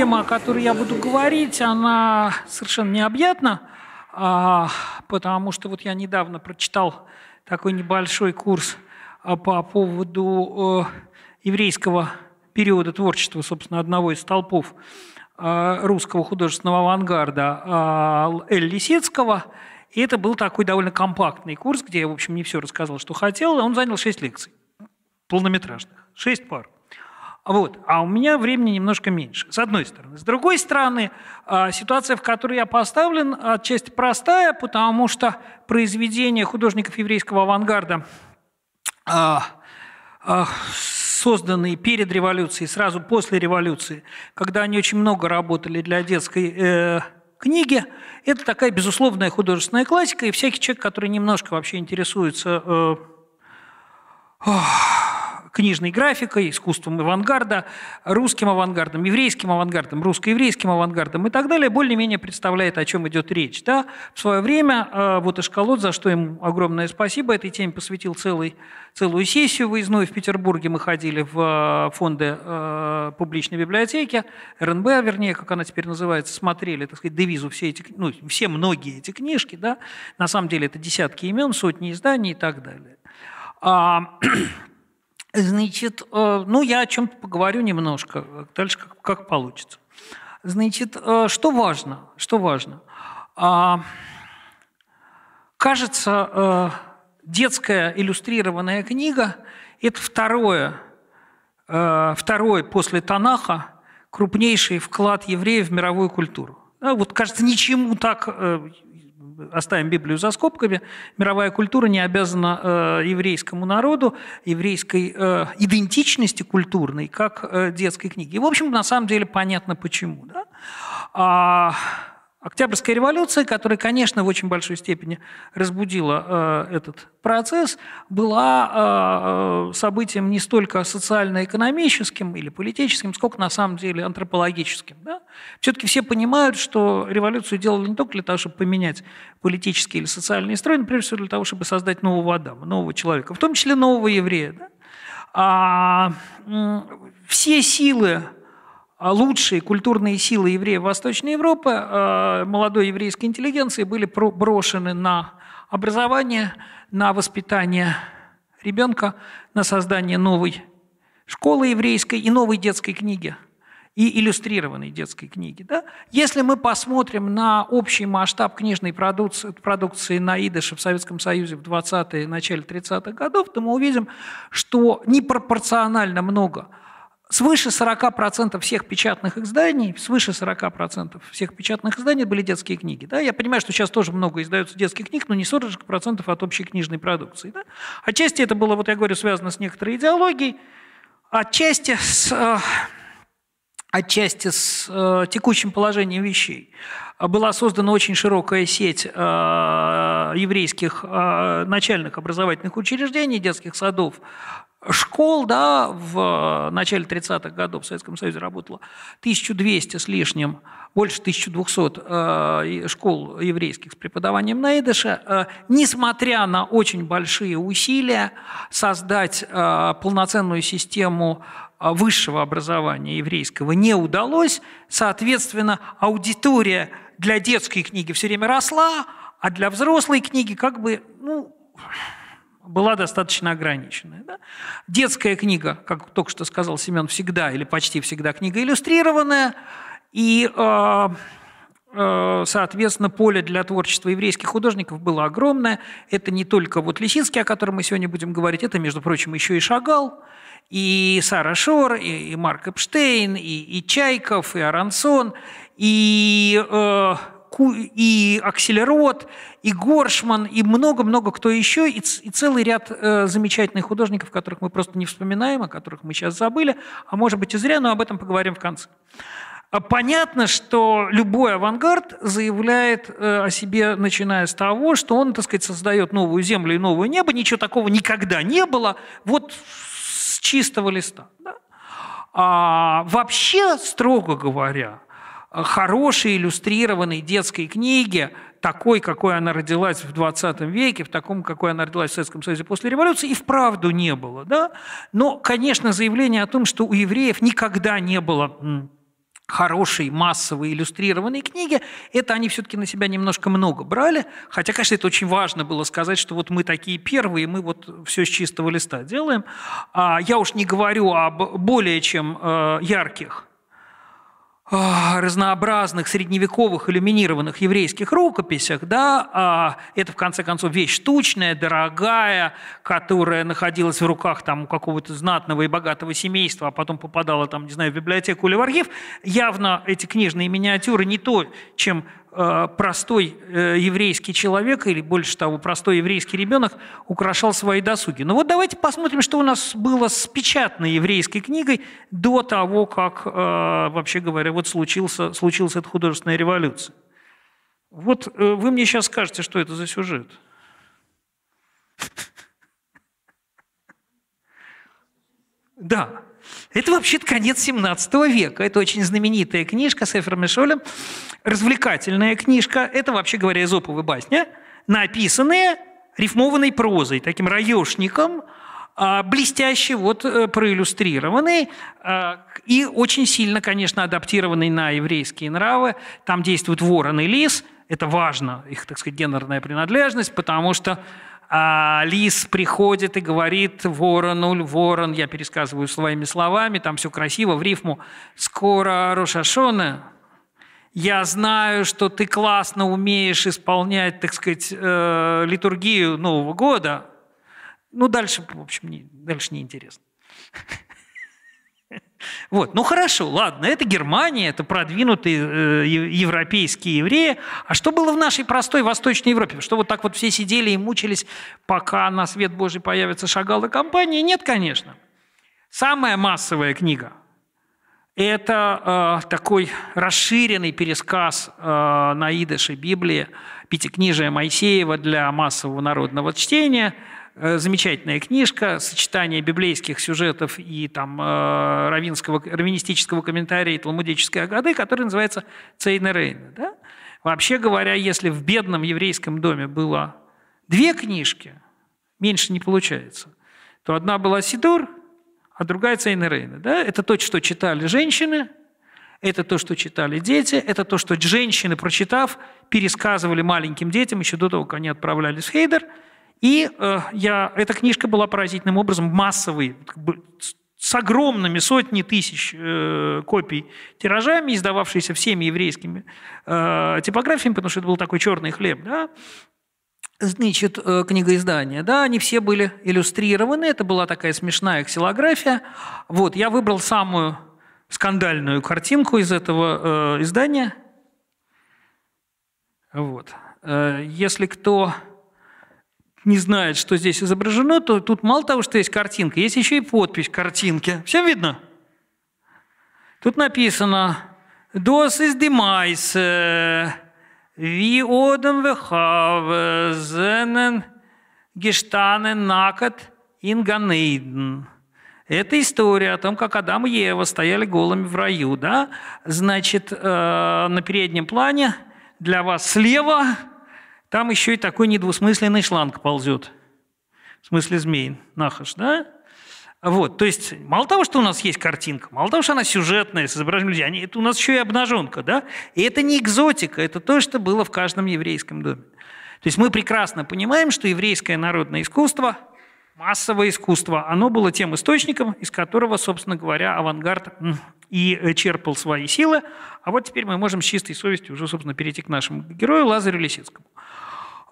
тема, о которой я буду говорить, она совершенно необъятна, а, потому что вот я недавно прочитал такой небольшой курс а, по поводу э, еврейского периода творчества, собственно, одного из столпов э, русского художественного авангарда Эль а, Лисицкого. И это был такой довольно компактный курс, где я, в общем, не все рассказал, что хотел. Он занял шесть лекций полнометражных, шесть пар. Вот. А у меня времени немножко меньше, с одной стороны. С другой стороны, а, ситуация, в которой я поставлен, отчасти простая, потому что произведения художников еврейского авангарда а, а, созданные перед революцией, сразу после революции, когда они очень много работали для детской э, книги, это такая безусловная художественная классика, и всякий человек, который немножко вообще интересуется э, книжной графикой, искусством авангарда, русским авангардом, еврейским авангардом, русско-еврейским авангардом и так далее, более-менее представляет, о чем идет речь. Да? В свое время э, вот Эшколот, за что ему огромное спасибо, этой теме посвятил целый, целую сессию выездную в Петербурге. Мы ходили в э, фонды э, публичной библиотеки, РНБ, вернее, как она теперь называется, смотрели, так сказать, девизу все эти, ну, все многие эти книжки, да, на самом деле это десятки имен, сотни изданий и так далее. А, Значит, э, ну я о чем-то поговорю немножко, дальше как, как получится. Значит, э, что важно? Что важно? А, кажется, э, детская иллюстрированная книга – это второе, второе после Танаха крупнейший вклад евреев в мировую культуру. Вот, кажется, ничему так оставим Библию за скобками, мировая культура не обязана э, еврейскому народу, еврейской э, идентичности культурной, как э, детской книги. И, в общем, на самом деле понятно почему. Да? А, Октябрьская революция, которая, конечно, в очень большой степени разбудила э, этот процесс, была э, э, событием не столько социально-экономическим или политическим, сколько на самом деле антропологическим. Да? Все-таки все понимают, что революцию делали не только для того, чтобы поменять политический или социальный строй, но прежде всего для того, чтобы создать нового Адама, нового человека, в том числе нового еврея. Да? А, все силы а лучшие культурные силы евреев Восточной Европы, а, молодой еврейской интеллигенции, были брошены на образование, на воспитание ребенка, на создание новой школы еврейской и новой детской книги и иллюстрированной детской книги. Да? Если мы посмотрим на общий масштаб книжной продукции, продукции на идыше в Советском Союзе в 20-е, начале 30-х годов, то мы увидим, что непропорционально много – Свыше 40% всех печатных изданий, свыше 40% всех печатных изданий были детские книги. Да? Я понимаю, что сейчас тоже много издается детских книг, но не 40% от общей книжной продукции. Да? Отчасти это было, вот я говорю, связано с некоторой идеологией, отчасти с, э, отчасти с э, текущим положением вещей. Была создана очень широкая сеть э, еврейских э, начальных образовательных учреждений, детских садов, Школ, да, в э, начале 30-х годов в Советском Союзе работало 1200 с лишним, больше 1200 э, школ еврейских с преподаванием на идыше, э, несмотря на очень большие усилия создать полноценную систему высшего образования еврейского не удалось, соответственно, аудитория для детской книги все время росла, а для взрослой книги как бы, ну, была достаточно ограниченная. Да? Детская книга, как только что сказал Семен, всегда или почти всегда книга иллюстрированная, и, э, э, соответственно, поле для творчества еврейских художников было огромное. Это не только вот Лисинский, о котором мы сегодня будем говорить, это, между прочим, еще и Шагал, и Сара Шор, и, и Марк Эпштейн, и, и Чайков, и Арансон, и э, и Акселерот, и Горшман, и много-много кто еще, и, целый ряд э, замечательных художников, которых мы просто не вспоминаем, о которых мы сейчас забыли, а может быть и зря, но об этом поговорим в конце. А понятно, что любой авангард заявляет э, о себе, начиная с того, что он, так сказать, создает новую землю и новое небо, ничего такого никогда не было, вот с чистого листа. Да? А вообще, строго говоря, Э, хорошей иллюстрированной детской книге, такой, какой она родилась в 20 веке, в таком, какой она родилась в Советском Союзе после революции, и вправду не было. Да? Но, конечно, заявление о том, что у евреев никогда не было хорошей массовой иллюстрированной книги, это они все-таки на себя немножко много брали. Хотя, конечно, это очень важно было сказать, что вот мы такие первые, мы вот все с чистого листа делаем. А я уж не говорю об более чем э, ярких разнообразных средневековых иллюминированных еврейских рукописях, да, а это в конце концов вещь штучная, дорогая, которая находилась в руках там какого-то знатного и богатого семейства, а потом попадала там, не знаю, в библиотеку или в архив, явно эти книжные миниатюры не то, чем Э, простой э, еврейский человек, или больше того, простой еврейский ребенок украшал свои досуги. Но ну вот давайте посмотрим, что у нас было с печатной еврейской книгой до того, как, э, вообще говоря, вот случился, случилась эта художественная революция. Вот вы мне сейчас скажете, что это за сюжет. Да, это вообще-то конец 17 века. Это очень знаменитая книжка с Эфером Мишолем, развлекательная книжка. Это, вообще говоря, изоповая басня, написанная рифмованной прозой, таким раешником, а, блестяще вот э, проиллюстрированный а, и очень сильно, конечно, адаптированный на еврейские нравы. Там действуют ворон и лис. Это важно, их, так сказать, гендерная принадлежность, потому что а лис приходит и говорит ворону, ворон, я пересказываю своими словами, там все красиво, в рифму, скоро Рошашона, я знаю, что ты классно умеешь исполнять, так сказать, э, литургию Нового года. Ну, дальше, в общем, не, дальше неинтересно. Вот. Ну хорошо, ладно, это Германия, это продвинутые э, европейские евреи. А что было в нашей простой Восточной Европе? Что вот так вот все сидели и мучились, пока на свет Божий появится шагала компания? Нет, конечно. Самая массовая книга – это э, такой расширенный пересказ э, на идыше Библии, пятикнижия Моисеева для массового народного чтения – Э, замечательная книжка, сочетание библейских сюжетов и там э, равинского, равинистического комментария и талмудической агады, который называется «Цейна Рейна». Да? Вообще говоря, если в бедном еврейском доме было две книжки, меньше не получается, то одна была Сидур, а другая Цейна Рейна. Да? Это то, что читали женщины – это то, что читали дети, это то, что женщины, прочитав, пересказывали маленьким детям еще до того, как они отправлялись в Хейдер – и э, я, эта книжка была поразительным образом массовой, с огромными сотни тысяч э, копий тиражами, издававшиеся всеми еврейскими э, типографиями, потому что это был такой черный хлеб, да, значит, э, книга издания, да, они все были иллюстрированы, это была такая смешная ксилография. Вот, я выбрал самую скандальную картинку из этого э, издания. Вот. Э, если кто не знает, что здесь изображено, то тут мало того, что есть картинка, есть еще и подпись картинки. Всем видно? Тут написано «Dos is demais, vi oden vehav zenen gestanen nakad in Ганейден». Это история о том, как Адам и Ева стояли голыми в раю. Да? Значит, э, на переднем плане для вас слева – там еще и такой недвусмысленный шланг ползет. В смысле змей, нахаш, да? Вот, то есть мало того, что у нас есть картинка, мало того, что она сюжетная, с изображением людей, они, это у нас еще и обнаженка, да? И это не экзотика, это то, что было в каждом еврейском доме. То есть мы прекрасно понимаем, что еврейское народное искусство, массовое искусство, оно было тем источником, из которого, собственно говоря, авангард и э, черпал свои силы. А вот теперь мы можем с чистой совестью уже, собственно, перейти к нашему герою Лазарю Лисицкому.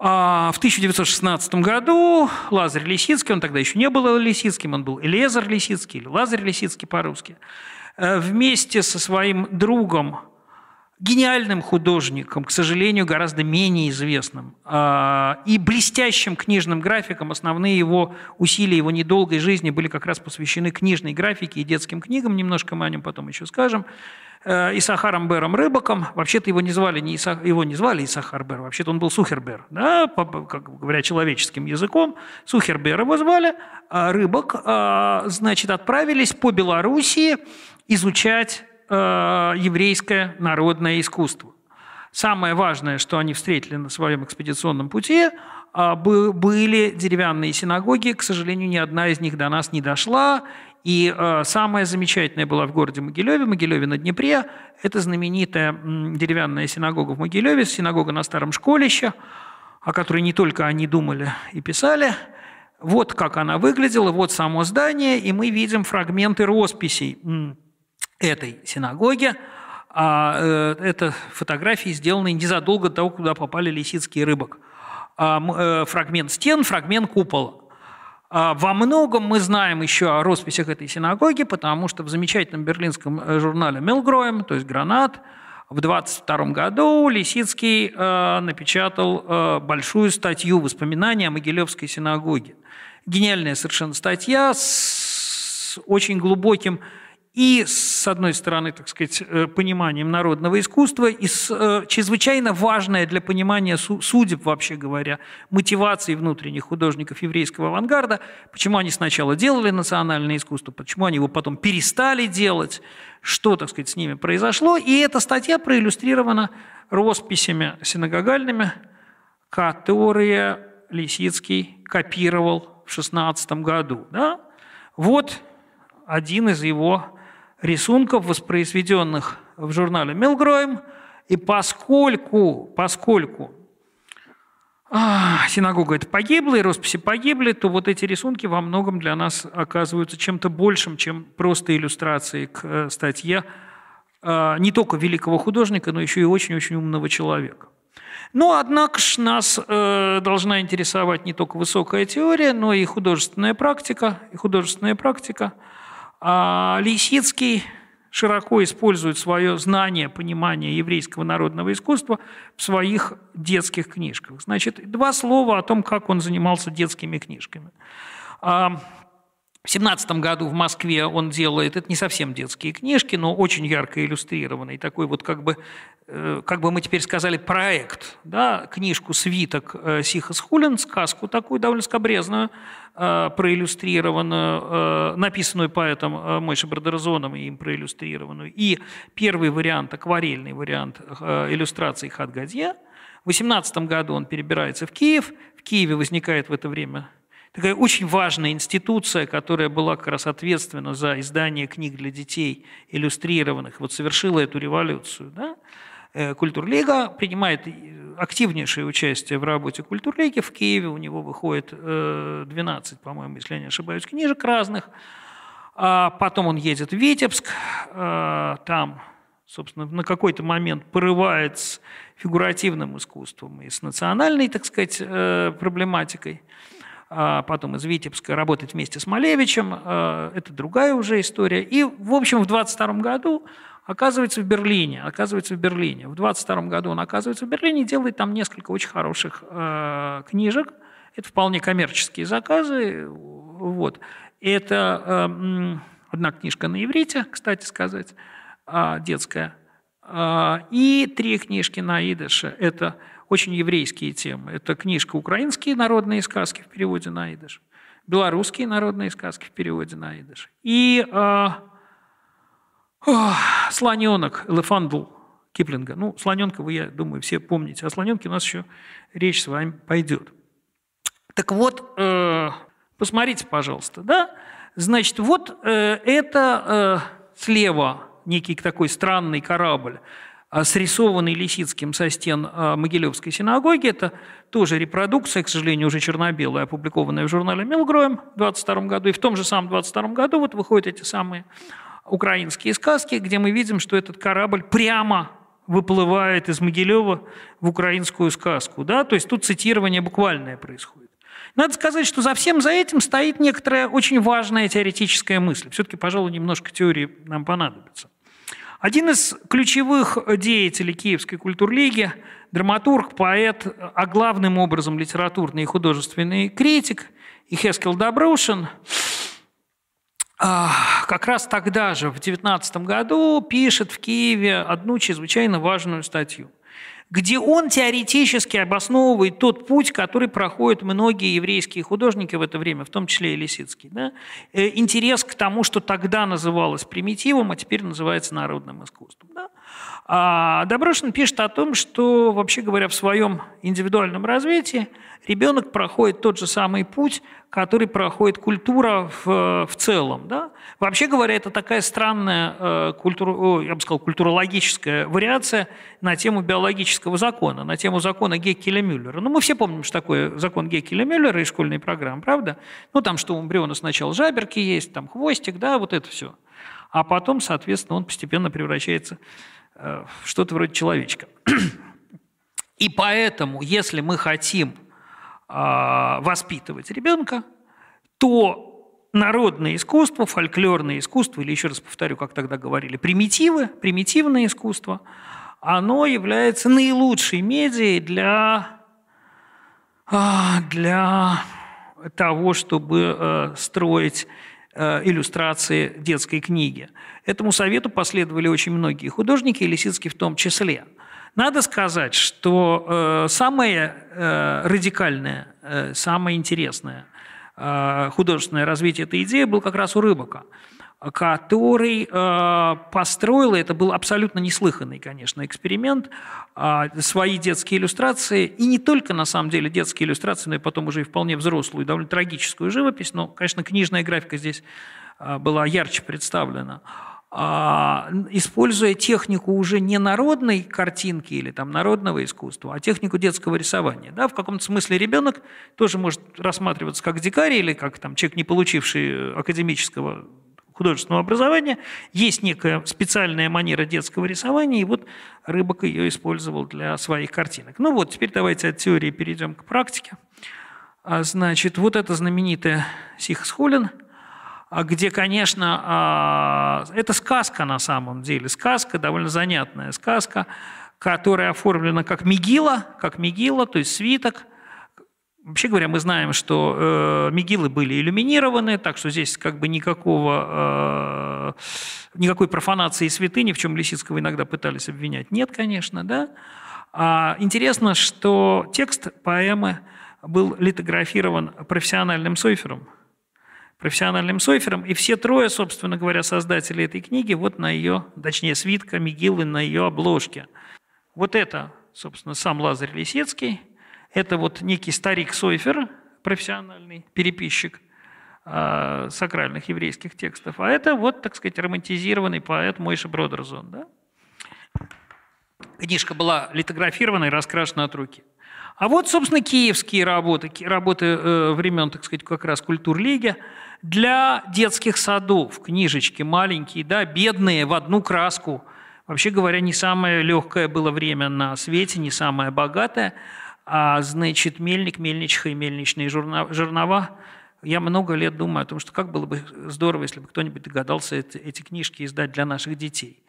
А, в 1916 году Лазарь Лисицкий, он тогда еще не был Лисицким, он был Элезар Лисицкий или Лазарь Лисицкий по-русски, э, вместе со своим другом гениальным художником, к сожалению, гораздо менее известным, а, и блестящим книжным графиком. Основные его усилия, его недолгой жизни были как раз посвящены книжной графике и детским книгам. Немножко мы о нем потом еще скажем. Э, Исахаром Бером Рыбаком. Вообще-то его не звали, не Иса... его не звали Исахар Бер, вообще-то он был Сухербер, да, по, как говоря человеческим языком. Сухербер его звали, а Рыбок, а, значит, отправились по Белоруссии изучать э, еврейское народное искусство. Самое важное, что они встретили на своем экспедиционном пути, э, были деревянные синагоги. К сожалению, ни одна из них до нас не дошла. И э, самая замечательная была в городе Могилеве, Могилеве на Днепре. Это знаменитая м, деревянная синагога в Могилеве, синагога на старом школище, о которой не только они думали и писали. Вот как она выглядела, вот само здание, и мы видим фрагменты росписей этой синагоге. А, э, это фотографии, сделанные незадолго до того, куда попали лисицкий рыбок. А, э, фрагмент стен, фрагмент купола. А, во многом мы знаем еще о росписях этой синагоги, потому что в замечательном берлинском э, журнале «Милгроем», то есть «Гранат», в 22 году Лисицкий э, напечатал э, большую статью «Воспоминания о Могилевской синагоге». Гениальная совершенно статья с, с очень глубоким и, с одной стороны, так сказать, э, пониманием народного искусства, и с, э, чрезвычайно важное для понимания судеб, вообще говоря, мотивации внутренних художников еврейского авангарда, почему они сначала делали национальное искусство, почему они его потом перестали делать, что, так сказать, с ними произошло. И эта статья проиллюстрирована росписями синагогальными, которые Лисицкий копировал в 16 году. Да? Вот один из его рисунков, воспроизведенных в журнале «Милгроем». И поскольку, поскольку а, синагога это погибла, и росписи погибли, то вот эти рисунки во многом для нас оказываются чем-то большим, чем просто иллюстрации к э, статье а, не только великого художника, но еще и очень-очень умного человека. Но, ну, однако ж, нас э, должна интересовать не только высокая теория, но и художественная практика. И художественная практика – а Лисицкий широко использует свое знание, понимание еврейского народного искусства в своих детских книжках. Значит, два слова о том, как он занимался детскими книжками. А в 17 году в Москве он делает, это не совсем детские книжки, но очень ярко иллюстрированный, такой вот как бы, э, как бы мы теперь сказали, проект, да, книжку «Свиток» э, Сихас Хулин, сказку такую довольно скобрезную, э, проиллюстрированную, написанную поэтом Мойше Бардерзоном и им проиллюстрированную, и первый вариант, акварельный вариант иллюстрации Хадгадье. В 18 году он перебирается в Киев, в Киеве возникает в это время такая очень важная институция, которая была как раз ответственна за издание книг для детей, иллюстрированных, вот совершила эту революцию. Да? Э, Культурлига принимает э, активнейшее участие в работе Культурлиги в Киеве. У него выходит 12, э, по-моему, если я не ошибаюсь, книжек разных. А потом он едет в Витебск, там собственно, на какой-то момент порывает с фигуративным искусством и с национальной, так сказать, проблематикой а потом из Витебска работать вместе с Малевичем, а, это другая уже история. И, в общем, в 22 году оказывается в Берлине, оказывается в Берлине. В 22 году он оказывается в Берлине, делает там несколько очень хороших а, книжек, это вполне коммерческие заказы, вот. Это а, одна книжка на иврите, кстати сказать, детская, и три книжки на идыше. Это очень еврейские темы. Это книжка «Украинские народные сказки» в переводе на идыш, «Белорусские народные сказки» в переводе на идыш. И э, о, «Слоненок» Элефандл Киплинга. Ну, «Слоненка» вы, я думаю, все помните. О а «Слоненке» у нас еще речь с вами пойдет. Так вот, э, посмотрите, пожалуйста, да? Значит, вот э, это э, слева некий такой странный корабль. А срисованный Лисицким со стен а, Могилевской синагоги. Это тоже репродукция, к сожалению, уже черно-белая, опубликованная в журнале «Милгроем» в 22 году. И в том же самом 22 году вот выходят эти самые украинские сказки, где мы видим, что этот корабль прямо выплывает из Могилева в украинскую сказку. Да? То есть тут цитирование буквальное происходит. Надо сказать, что за всем за этим стоит некоторая очень важная теоретическая мысль. Все-таки, пожалуй, немножко теории нам понадобится. Один из ключевых деятелей Киевской культурлиги, драматург, поэт, а главным образом литературный и художественный критик Ихескел Добрушин, а, как раз тогда же, в 19 году, пишет в Киеве одну чрезвычайно важную статью – где он теоретически обосновывает тот путь, который проходят многие еврейские художники в это время, в том числе и Лисицкий. Да? Э, интерес к тому, что тогда называлось примитивом, а теперь называется народным искусством. Да? А Доброшин пишет о том, что, вообще говоря, в своем индивидуальном развитии ребенок проходит тот же самый путь, который проходит культура в, в целом. Да? Вообще говоря, это такая странная э, культура, я бы сказал, культурологическая вариация на тему биологического закона, на тему закона Геккеля Мюллера. Ну, мы все помним, что такое закон Геккеля Мюллера и школьные программы, правда? Ну, там что у эмбриона сначала жаберки есть, там хвостик, да, вот это все. А потом, соответственно, он постепенно превращается Э, что-то вроде человечка. И поэтому, если мы хотим а, воспитывать ребенка, то народное искусство, фольклорное искусство, или еще раз повторю, как тогда говорили, примитивы, примитивное искусство, оно является наилучшей медией для, а, для того, чтобы э, строить Э, иллюстрации детской книги. Этому совету последовали очень многие художники, и Лисицкий в том числе. Надо сказать, что э, самое э, радикальное, самое интересное художественное развитие этой идеи был как раз у Рыбака – который э, построил, это был абсолютно неслыханный, конечно, эксперимент, э, свои детские иллюстрации, и не только, на самом деле, детские иллюстрации, но и потом уже и вполне взрослую, довольно трагическую живопись, но, конечно, книжная графика здесь э, была ярче представлена, э, используя технику уже не народной картинки или там народного искусства, а технику детского рисования. Да, в каком-то смысле ребенок тоже может рассматриваться как дикарь или как там, человек, не получивший э, академического художественного образования, есть некая специальная манера детского рисования, и вот Рыбак ее использовал для своих картинок. Ну вот, теперь давайте от теории перейдем к практике. А, значит, вот это знаменитая Сихсхолин, а, где, конечно, а, это сказка на самом деле, сказка, довольно занятная сказка, которая оформлена как мигила, как мигила, то есть свиток – Вообще говоря, мы знаем, что э, мигилы были иллюминированы, так что здесь как бы никакого, э, никакой профанации святыни, в чем Лисицкого иногда пытались обвинять, нет, конечно, да. А, интересно, что текст поэмы был литографирован профессиональным сойфером, профессиональным сойфером, и все трое, собственно говоря, создатели этой книги вот на ее, точнее, свитка Мигилы на ее обложке. Вот это, собственно, сам Лазарь Лисицкий – это вот некий старик Сойфер, профессиональный переписчик а, сакральных еврейских текстов, а это вот, так сказать, романтизированный поэт Мойша Бродерзон. Да? Книжка была литографирована и раскрашена от руки. А вот, собственно, киевские работы, работы э, времен, так сказать, как раз культурлиги для детских садов, книжечки маленькие, да, бедные, в одну краску – Вообще говоря, не самое легкое было время на свете, не самое богатое а, значит, мельник, мельничиха и мельничные жернова. Я много лет думаю о том, что как было бы здорово, если бы кто-нибудь догадался эти, эти книжки издать для наших детей.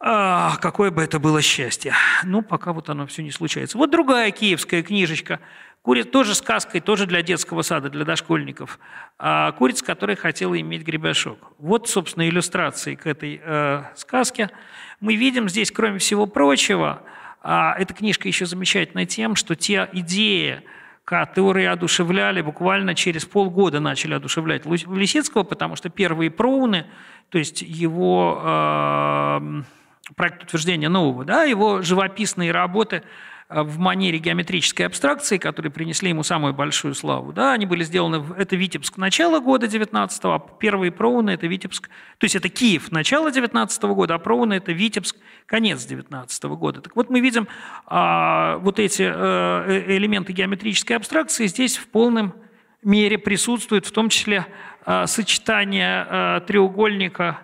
А, какое бы это было счастье. Ну, пока вот оно все не случается. Вот другая киевская книжечка. Курица тоже сказкой, тоже для детского сада, для дошкольников. А, курица, которая хотела иметь гребешок. Вот, собственно, иллюстрации к этой э, сказке. Мы видим здесь, кроме всего прочего, а, эта книжка еще замечательна тем, что те идеи, которые одушевляли, буквально через полгода начали одушевлять Лисицкого, потому что первые проуны, то есть его э, проект утверждения нового, да, его живописные работы – а, в манере геометрической абстракции, которые принесли ему самую большую славу. Да, они были сделаны, в, это Витебск начала года 19-го, а первые Проуны – это Витебск, то есть это Киев начало 19 -го года, а Проуны – это Витебск конец 19 -го года. Так вот мы видим а, вот эти а, элементы геометрической абстракции здесь в полном мере присутствуют, в том числе а, сочетание а, треугольника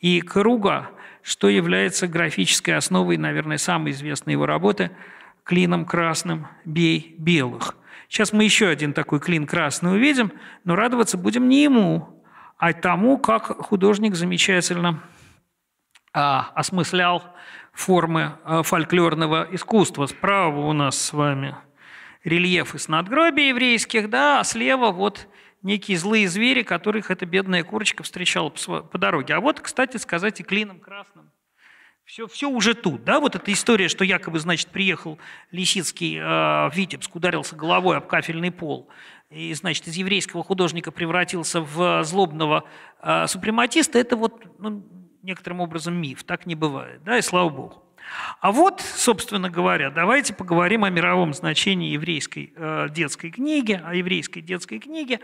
и круга, что является графической основой, наверное, самой известной его работы – клином красным бей белых. Сейчас мы еще один такой клин красный увидим, но радоваться будем не ему, а тому, как художник замечательно а, осмыслял формы а, фольклорного искусства. Справа у нас с вами рельеф из надгробий еврейских, да, а слева вот некие злые звери, которых эта бедная курочка встречала по, по дороге. А вот, кстати сказать, и клином красным все, все уже тут, да, вот эта история, что якобы, значит, приехал Лисицкий э, в Витебск, ударился головой об кафельный пол, и, значит, из еврейского художника превратился в э, злобного э, супрематиста, это вот, ну, некоторым образом миф, так не бывает, да, и слава богу. А вот, собственно говоря, давайте поговорим о мировом значении еврейской э, детской книги, о еврейской детской книге.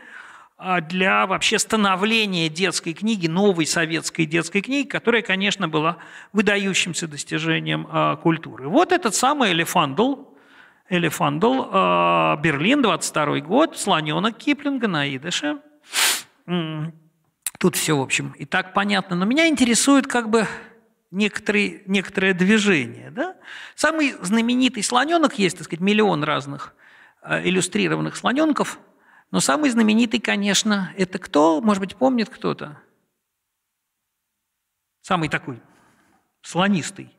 А, для вообще становления детской книги, новой советской детской книги, которая, конечно, была выдающимся достижением а, культуры. Вот этот самый «Элефандл», «Элефандл», а, Берлин, 22 год, слоненок Киплинга на идыше. Тут все, в общем, и так понятно. Но меня интересует как бы некоторые, некоторое движение. Да? Самый знаменитый слоненок, есть, так сказать, миллион разных иллюстрированных слоненков – но самый знаменитый, конечно, это кто? Может быть, помнит кто-то? Самый такой, слонистый.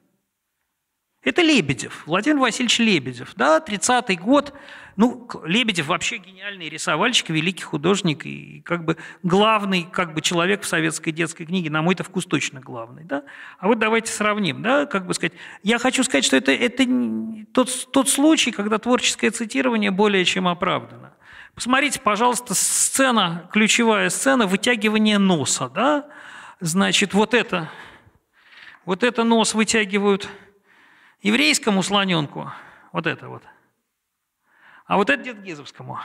Это Лебедев, Владимир Васильевич Лебедев. Да, 30-й год. Ну, Лебедев вообще гениальный рисовальщик, великий художник и как бы главный как бы человек в советской детской книге. На мой-то вкус точно главный. Да? А вот давайте сравним. Да? Как бы сказать, я хочу сказать, что это, это тот, тот случай, когда творческое цитирование более чем оправдано. Посмотрите, пожалуйста, сцена, ключевая сцена вытягивания носа. Да? Значит, вот это, вот это нос вытягивают еврейскому слоненку, вот это вот, а вот это Дедгизовскому.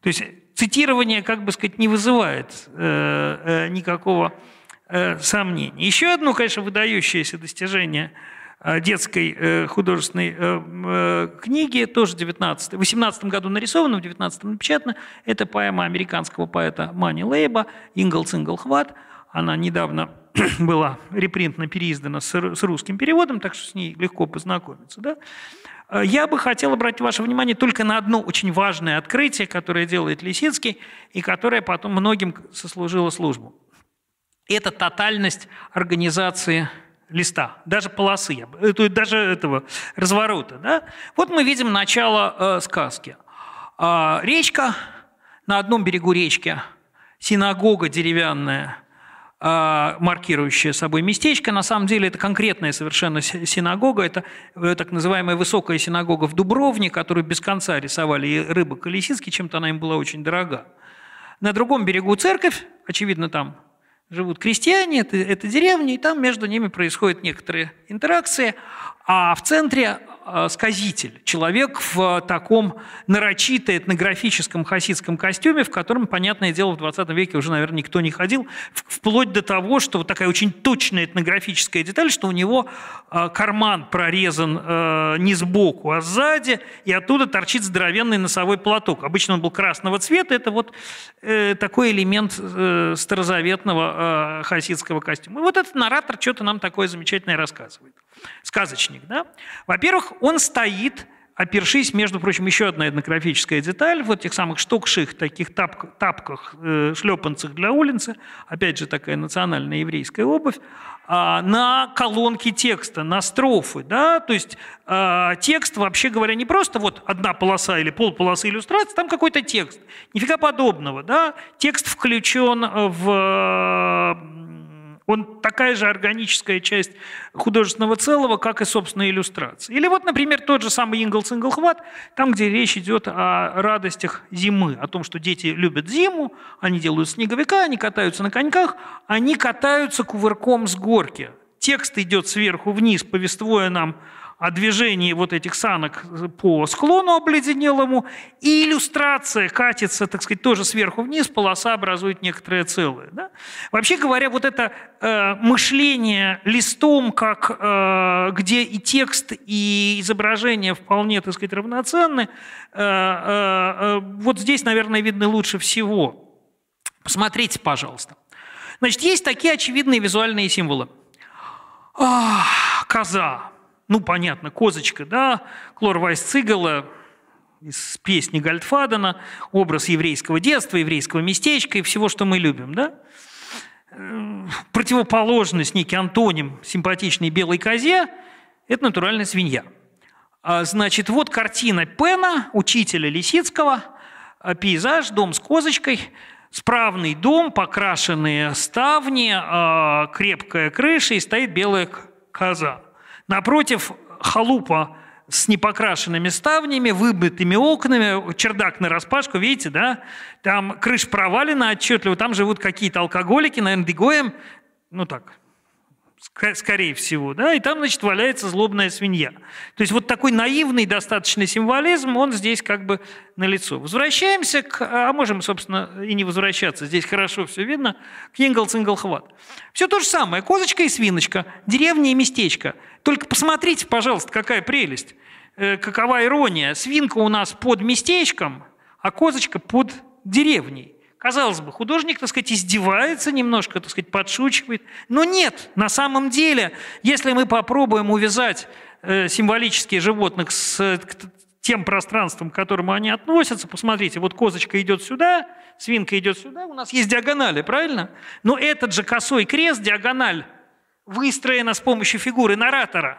То есть цитирование, как бы сказать, не вызывает э, э, никакого э, сомнения. Еще одно, конечно, выдающееся достижение – Э, детской э, художественной э, книги, тоже 19, в 18 году нарисовано в 19 напечатано Это поэма американского поэта Мани Лейба «Ингл-цингл хват». Она недавно была репринтно переиздана с, с русским переводом, так что с ней легко познакомиться. Да? Я бы хотел обратить ваше внимание только на одно очень важное открытие, которое делает Лисицкий и которое потом многим сослужило службу. Это тотальность организации листа, даже полосы, э, даже этого разворота. Да? Вот мы видим начало э, сказки. А, речка, на одном берегу речки синагога деревянная, а, маркирующая собой местечко. На самом деле это конкретная совершенно синагога, это э, так называемая высокая синагога в Дубровне, которую без конца рисовали и рыбы и чем-то она им была очень дорога. На другом берегу церковь, очевидно, там живут крестьяне, это, это деревни, и там между ними происходят некоторые интеракции, а в центре а, сказитель, человек в таком нарочито этнографическом хасидском костюме, в котором, понятное дело, в 20 веке уже, наверное, никто не ходил, вплоть до того, что вот такая очень точная этнографическая деталь, что у него а, карман прорезан а, не сбоку, а сзади, и оттуда торчит здоровенный носовой платок. Обычно он был красного цвета, это вот э, такой элемент э, старозаветного хасидского костюма. И вот этот наратор что-то нам такое замечательное рассказывает сказочник. Да? Во-первых, он стоит опершись, между прочим, еще одна этнографическая деталь, вот этих самых штукших, таких тапках, тапках э, шлепанцах для улицы, опять же такая национальная еврейская обувь, э, на колонки текста, на строфы, да, то есть э, текст, вообще говоря, не просто вот одна полоса или полполосы иллюстрации, там какой-то текст, нифига подобного, да, текст включен в он такая же органическая часть художественного целого, как и собственная иллюстрация. Или вот, например, тот же самый Инглс Инглхват, там, где речь идет о радостях зимы, о том, что дети любят зиму, они делают снеговика, они катаются на коньках, они катаются кувырком с горки. Текст идет сверху вниз, повествуя нам о движении вот этих санок по склону обледенелому, и иллюстрация катится, так сказать, тоже сверху вниз, полоса образует некоторое целое. Да? Вообще говоря, вот это э, мышление листом, как, э, где и текст, и изображение вполне, так сказать, равноценны, э, э, э, вот здесь, наверное, видно лучше всего. Посмотрите, пожалуйста. Значит, есть такие очевидные визуальные символы. А, коза, ну, понятно, козочка, да, Клорвайс Цигала из песни Гальдфадена, образ еврейского детства, еврейского местечка и всего, что мы любим, да? Э, противоположность, некий антоним симпатичной белой козе – это натуральная свинья. А, значит, вот картина Пена, учителя Лисицкого, а, пейзаж, дом с козочкой, справный дом, покрашенные ставни, а, крепкая крыша и стоит белая коза – Напротив халупа с непокрашенными ставнями, выбытыми окнами, чердак на распашку, видите, да? Там крыша провалена отчетливо, там живут какие-то алкоголики, наверное, дегоем, ну так, скорее всего, да, и там, значит, валяется злобная свинья. То есть вот такой наивный достаточно символизм, он здесь как бы налицо. Возвращаемся к, а, а можем, собственно, и не возвращаться, здесь хорошо все видно, к Ингл-Цингл-Хват. Все то же самое, козочка и свиночка, деревня и местечко. Только посмотрите, пожалуйста, какая прелесть, э, какова ирония. Свинка у нас под местечком, а козочка под деревней. Казалось бы, художник, так сказать, издевается немножко, так сказать, подшучивает. Но нет, на самом деле, если мы попробуем увязать э, символические животных с э, тем пространством, к которому они относятся. Посмотрите, вот козочка идет сюда, свинка идет сюда, у нас есть диагонали, правильно? Но этот же косой крест, диагональ, выстроена с помощью фигуры наратора.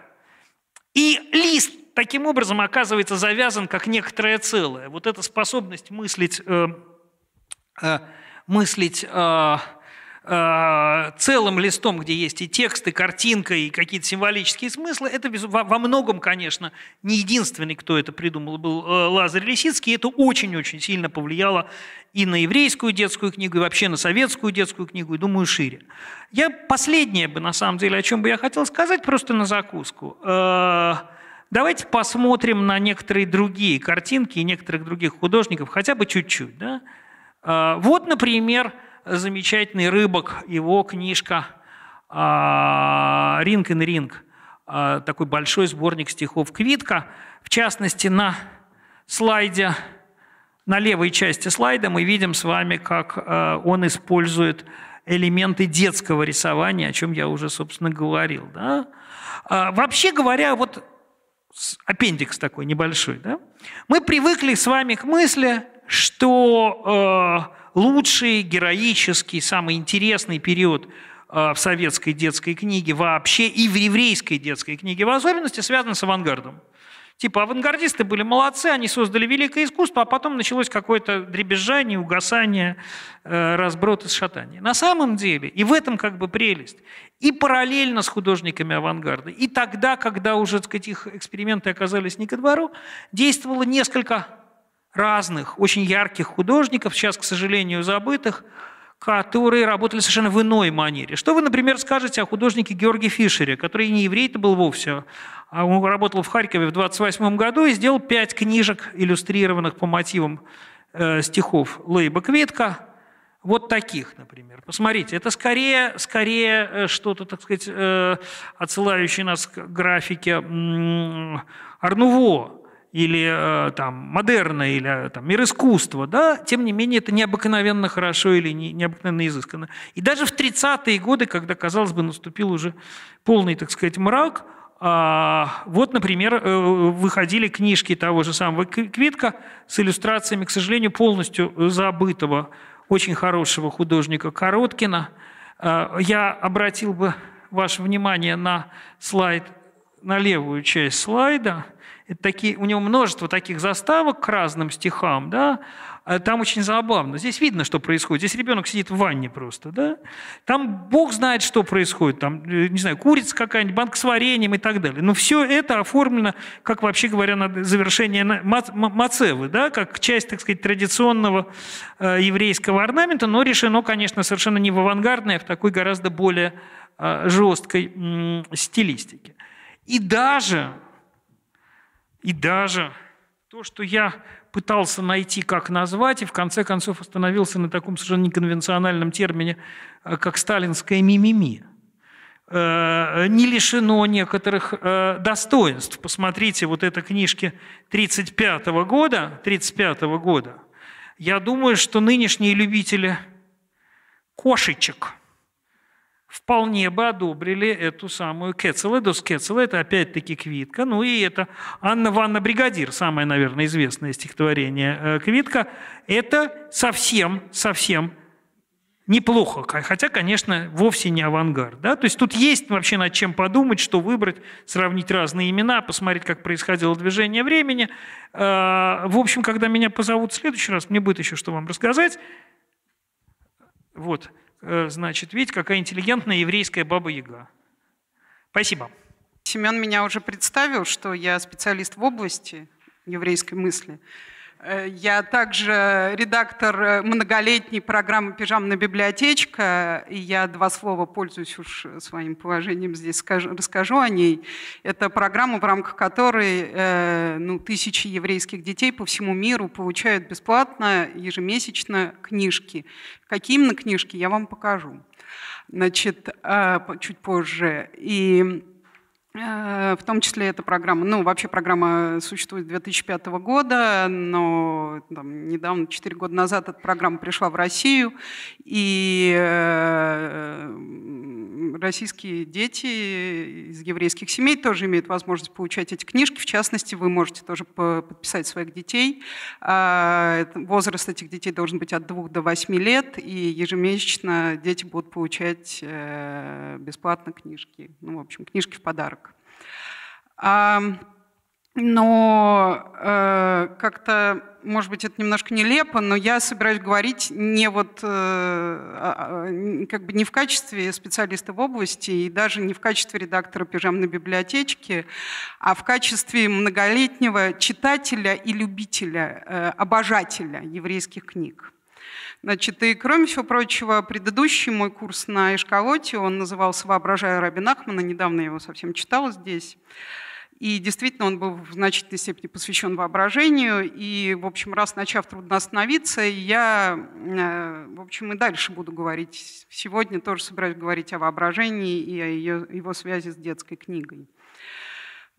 И лист таким образом оказывается завязан как некоторое целое. Вот эта способность мыслить э, Э, мыслить э, э, целым листом, где есть и текст, и картинка, и какие-то символические смыслы, это во многом, конечно, не единственный, кто это придумал, был Лазарь Лисицкий. Это очень-очень сильно повлияло и на еврейскую детскую книгу, и вообще на советскую детскую книгу, и, думаю, шире. Я последнее бы, на самом деле, о чем бы я хотел сказать, просто на закуску. Давайте посмотрим на некоторые другие картинки и некоторых других художников, хотя бы чуть-чуть. Да? А, вот, например, замечательный рыбок, его книжка а, «Ринг ин ринг», а, такой большой сборник стихов Квитка. В частности, на слайде, на левой части слайда мы видим с вами, как он использует элементы детского рисования, о чем я уже, собственно, говорил. Да? Вообще говоря, вот аппендикс такой небольшой. Да? Мы привыкли с вами к мысли, что э, лучший, героический, самый интересный период э, в советской детской книге вообще и в еврейской детской книге в особенности связан с авангардом. Типа авангардисты были молодцы, они создали великое искусство, а потом началось какое-то дребезжание, угасание, э, разброд и шатание. На самом деле, и в этом как бы прелесть, и параллельно с художниками авангарда, и тогда, когда уже, так сказать, их эксперименты оказались не ко двору, действовало несколько разных, очень ярких художников, сейчас, к сожалению, забытых, которые работали совершенно в иной манере. Что вы, например, скажете о художнике Георге Фишере, который не еврей-то был вовсе, а он работал в Харькове в 28 году и сделал пять книжек, иллюстрированных по мотивам э, стихов Лейба Квитка, вот таких, например. Посмотрите, это скорее, скорее э, что-то, так сказать, э, отсылающее нас к графике э, Арнуво, или э, там, модерна, или э, там, мир искусства, да, тем не менее это необыкновенно хорошо или не, необыкновенно изысканно. И даже в 30-е годы, когда, казалось бы, наступил уже полный, так сказать, мрак, а, вот, например, э, выходили книжки того же самого Квитка с иллюстрациями, к сожалению, полностью забытого, очень хорошего художника Короткина. Я обратил бы ваше внимание на слайд, на левую часть слайда – это такие, у него множество таких заставок к разным стихам, да, а там очень забавно. Здесь видно, что происходит. Здесь ребенок сидит в ванне просто, да. Там Бог знает, что происходит. Там, э, не знаю, курица какая-нибудь, банк с вареньем и так далее. Но все это оформлено, как вообще говоря, на завершение Мацевы, да, как часть, так сказать, традиционного э, еврейского орнамента, но решено, конечно, совершенно не в авангардной, а в такой гораздо более а, жесткой стилистике. И даже и даже то, что я пытался найти, как назвать, и в конце концов остановился на таком совершенно неконвенциональном термине, э, как «сталинская мимими», э, э, не лишено некоторых достоинств. Посмотрите, вот эта книжки 35 -го года, 35 -го года. Я думаю, что нынешние любители кошечек – вполне бы одобрили эту самую Кецеледос. Кецеле – это опять-таки Квитка. Ну и это Анна Ванна Бригадир, самое, наверное, известное стихотворение э, Квитка. Это совсем, совсем неплохо, хотя, конечно, вовсе не авангард. Да? То есть тут есть вообще над чем подумать, что выбрать, сравнить разные имена, посмотреть, как происходило движение времени. Э, в общем, когда меня позовут в следующий раз, мне будет еще что вам рассказать. Вот. Э, значит, видите, какая интеллигентная еврейская баба-яга. Спасибо. Семен меня уже представил, что я специалист в области еврейской мысли. Э, я также редактор э, многолетней программы «Пижамная библиотечка». И я два слова пользуюсь уж своим положением здесь, скажу, расскажу о ней. Это программа, в рамках которой э, ну, тысячи еврейских детей по всему миру получают бесплатно ежемесячно книжки. Какие именно книжки, я вам покажу значит, чуть позже. И Э, в том числе эта программа, ну вообще программа существует с 2005 года, но там, недавно, 4 года назад эта программа пришла в Россию, и э, российские дети из еврейских семей тоже имеют возможность получать эти книжки. В частности, вы можете тоже подписать своих детей. А, возраст этих детей должен быть от 2 до 8 лет, и ежемесячно дети будут получать э, бесплатно книжки. Ну, в общем, книжки в подарок но э, как-то, может быть, это немножко нелепо, но я собираюсь говорить не вот э, а, а, как бы не в качестве специалиста в области и даже не в качестве редактора пижамной библиотечки, а в качестве многолетнего читателя и любителя, э, обожателя еврейских книг. Значит, и кроме всего прочего, предыдущий мой курс на Эшколоте, он назывался «Воображая Рабин Ахмана», недавно я его совсем читала здесь, и действительно он был в значительной степени посвящен воображению. И, в общем, раз начав трудно остановиться, я, э, в общем, и дальше буду говорить. Сегодня тоже собираюсь говорить о воображении и о ее, его связи с детской книгой.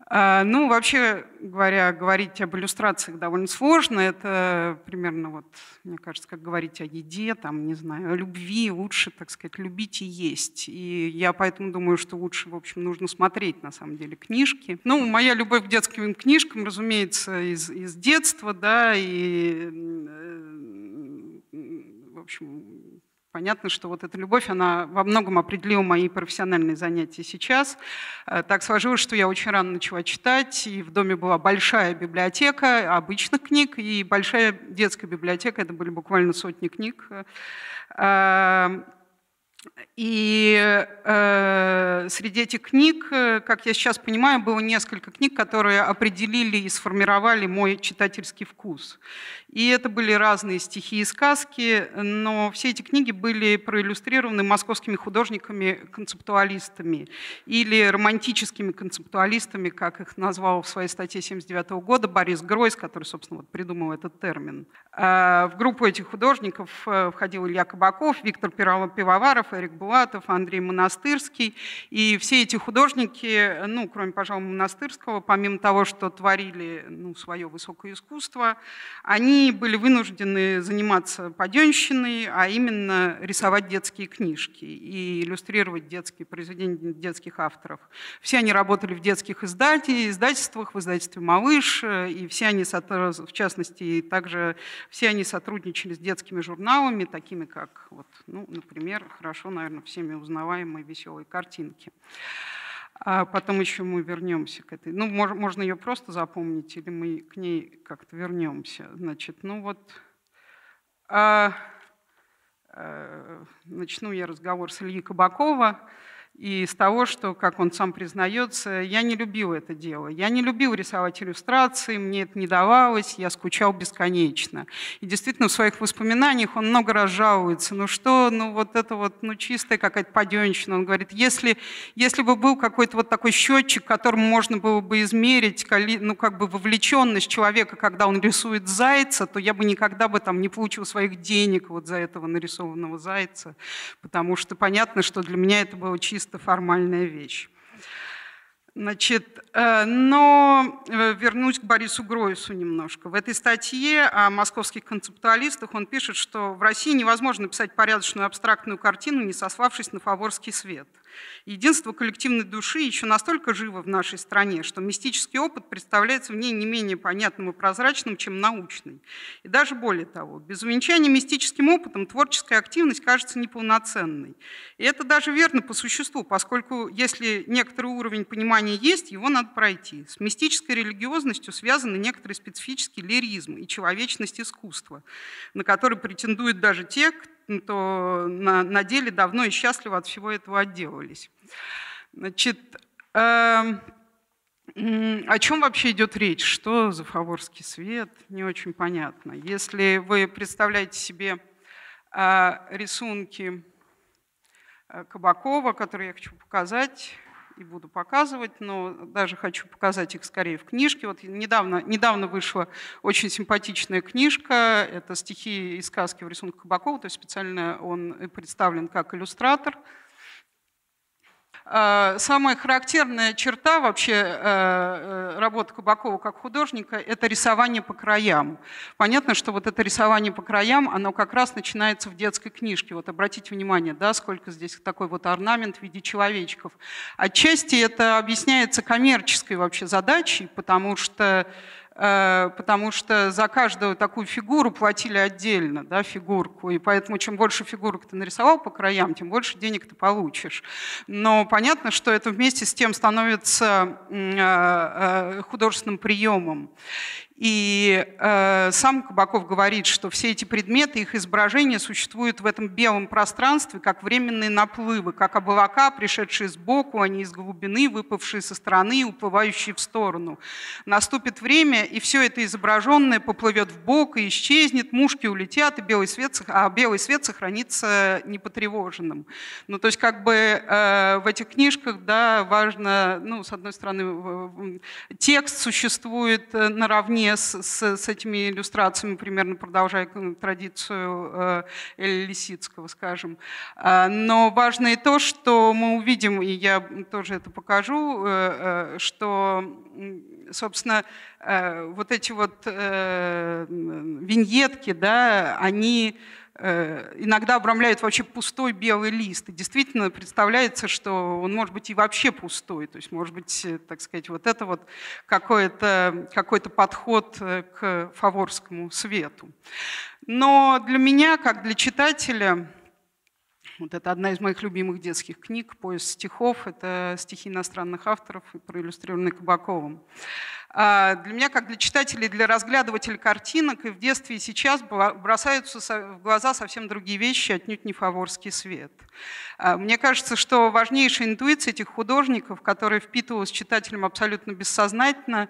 А, ну, вообще говоря, говорить об иллюстрациях довольно сложно. Это примерно, вот, мне кажется, как говорить о еде, там, не знаю, о любви. Лучше, так сказать, любить и есть. И я поэтому думаю, что лучше, в общем, нужно смотреть, на самом деле, книжки. Ну, моя любовь к детским книжкам, разумеется, из, из детства, да, и, э, в общем, Понятно, что вот эта любовь, она во многом определила мои профессиональные занятия сейчас. Э, так сложилось, что я очень рано начала читать, и в доме была большая библиотека обычных книг, и большая детская библиотека, это были буквально сотни книг. Э, и э, среди этих книг, э, как я сейчас понимаю, было несколько книг, которые определили и сформировали мой читательский вкус. И это были разные стихи и сказки, но все эти книги были проиллюстрированы московскими художниками-концептуалистами или романтическими концептуалистами, как их назвал в своей статье 1979 года Борис Гройс, который, собственно, вот придумал этот термин. А, в группу этих художников э, входил Илья Кабаков, Виктор Пивоваров, Эрик Булатов, Андрей Монастырский. И все эти художники, ну, кроме, пожалуй, Монастырского, помимо того, что творили ну, свое высокое искусство, они они были вынуждены заниматься паденщиной, а именно рисовать детские книжки и иллюстрировать детские произведения детских авторов. Все они работали в детских издательствах, в издательстве «Малыш», э, и все они, в частности, также все они сотрудничали с детскими журналами, такими как, вот, ну, например, хорошо, наверное, всеми узнаваемые «Веселые картинки». А потом еще мы вернемся к этой. Ну, мож можно ее просто запомнить, или мы к ней как-то вернемся. Значит, ну вот а, а, начну я разговор с Ильей Кабакова и из того, что, как он сам признается, я не любил это дело. Я не любил рисовать иллюстрации, мне это не давалось, я скучал бесконечно. И действительно, в своих воспоминаниях он много раз жалуется. Ну что, ну вот это вот, ну чистая какая-то поденщина. Он говорит, если, если бы был какой-то вот такой счетчик, которым можно было бы измерить, ну как бы вовлеченность человека, когда он рисует зайца, то я бы никогда бы там не получил своих денег вот за этого нарисованного зайца, потому что понятно, что для меня это было чисто чисто формальная вещь. Значит, э, но э, вернусь к Борису Гроису немножко. В этой статье о московских концептуалистах он пишет, что в России невозможно писать порядочную абстрактную картину, не сославшись на фаворский свет. Единство коллективной души еще настолько живо в нашей стране, что мистический опыт представляется в ней не менее понятным и прозрачным, чем научный. И даже более того, без увенчания мистическим опытом творческая активность кажется неполноценной. И это даже верно по существу, поскольку если некоторый уровень понимания есть, его надо пройти. С мистической религиозностью связаны некоторые специфические лиризм и человечность искусства, на который претендуют даже те, кто на, на деле давно и счастливо от всего этого отделались. Значит, э, о чем вообще идет речь? Что за фаворский свет? Не очень понятно. Если вы представляете себе э, рисунки э, Кабакова, которые я хочу показать, и буду показывать, но даже хочу показать их скорее в книжке. Вот недавно, недавно вышла очень симпатичная книжка, это стихи и сказки в рисунках Кабакова, то есть специально он представлен как иллюстратор – а, самая характерная черта вообще э, э, работы Кабакова как художника – это рисование по краям. Понятно, что вот это рисование по краям, оно как раз начинается в детской книжке. Вот обратите внимание, да, сколько здесь такой вот орнамент в виде человечков. Отчасти это объясняется коммерческой вообще задачей, потому что Э, потому что за каждую такую фигуру платили отдельно, да, фигурку, и поэтому чем больше фигурок ты нарисовал по краям, тем больше денег ты получишь. Но понятно, что это вместе с тем становится э, э, художественным приемом. И э, сам Кабаков говорит, что все эти предметы, их изображения существуют в этом белом пространстве, как временные наплывы, как облака, пришедшие сбоку, а не из глубины, выпавшие со стороны и уплывающие в сторону. Наступит время, и все это изображенное поплывет в бок и исчезнет, мушки улетят, и белый свет, а белый свет сохранится непотревоженным. Ну, то есть как бы э, в этих книжках, да, важно, ну, с одной стороны, э, текст существует э, наравне сравнение с, с, с этими иллюстрациями, примерно продолжая традицию э, Эли Лисицкого, скажем. А, но важно и то, что мы увидим, и я тоже это покажу, э, э, что, собственно, вот эти вот виньетки, да, они Э, иногда обрамляют вообще пустой белый лист. И действительно представляется, что он может быть и вообще пустой. То есть, может быть, э, так сказать, вот это вот какой-то какой подход э, к фаворскому свету. Но для меня, как для читателя, вот это одна из моих любимых детских книг, пояс стихов, это стихи иностранных авторов, проиллюстрированные Кабаковым. А, для меня, как для читателей, для разглядывателей картинок и в детстве, и сейчас бросаются в глаза совсем другие вещи, отнюдь не фаворский свет. А, мне кажется, что важнейшая интуиция этих художников, которая впитывалась читателем абсолютно бессознательно,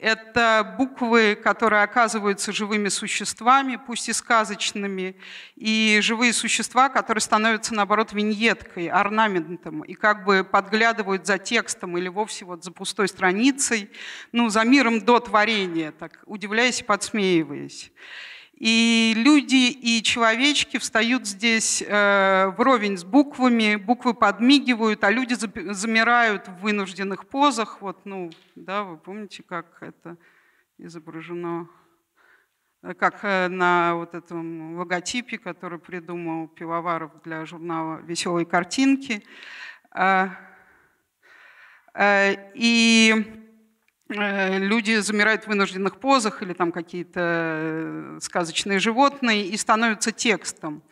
это буквы, которые оказываются живыми существами, пусть и сказочными, и живые существа, которые становятся, наоборот, виньеткой, орнаментом, и как бы подглядывают за текстом или вовсе вот за пустой страницей, ну, за за миром до творения, так удивляясь и подсмеиваясь. И люди, и человечки встают здесь э, вровень с буквами, буквы подмигивают, а люди замирают в вынужденных позах. Вот, ну, да, вы помните, как это изображено, э, как э, на вот этом логотипе, который придумал Пивоваров для журнала «Веселые картинки». Э, и Э, люди замирают в вынужденных позах или там какие-то э, сказочные животные и становятся текстом.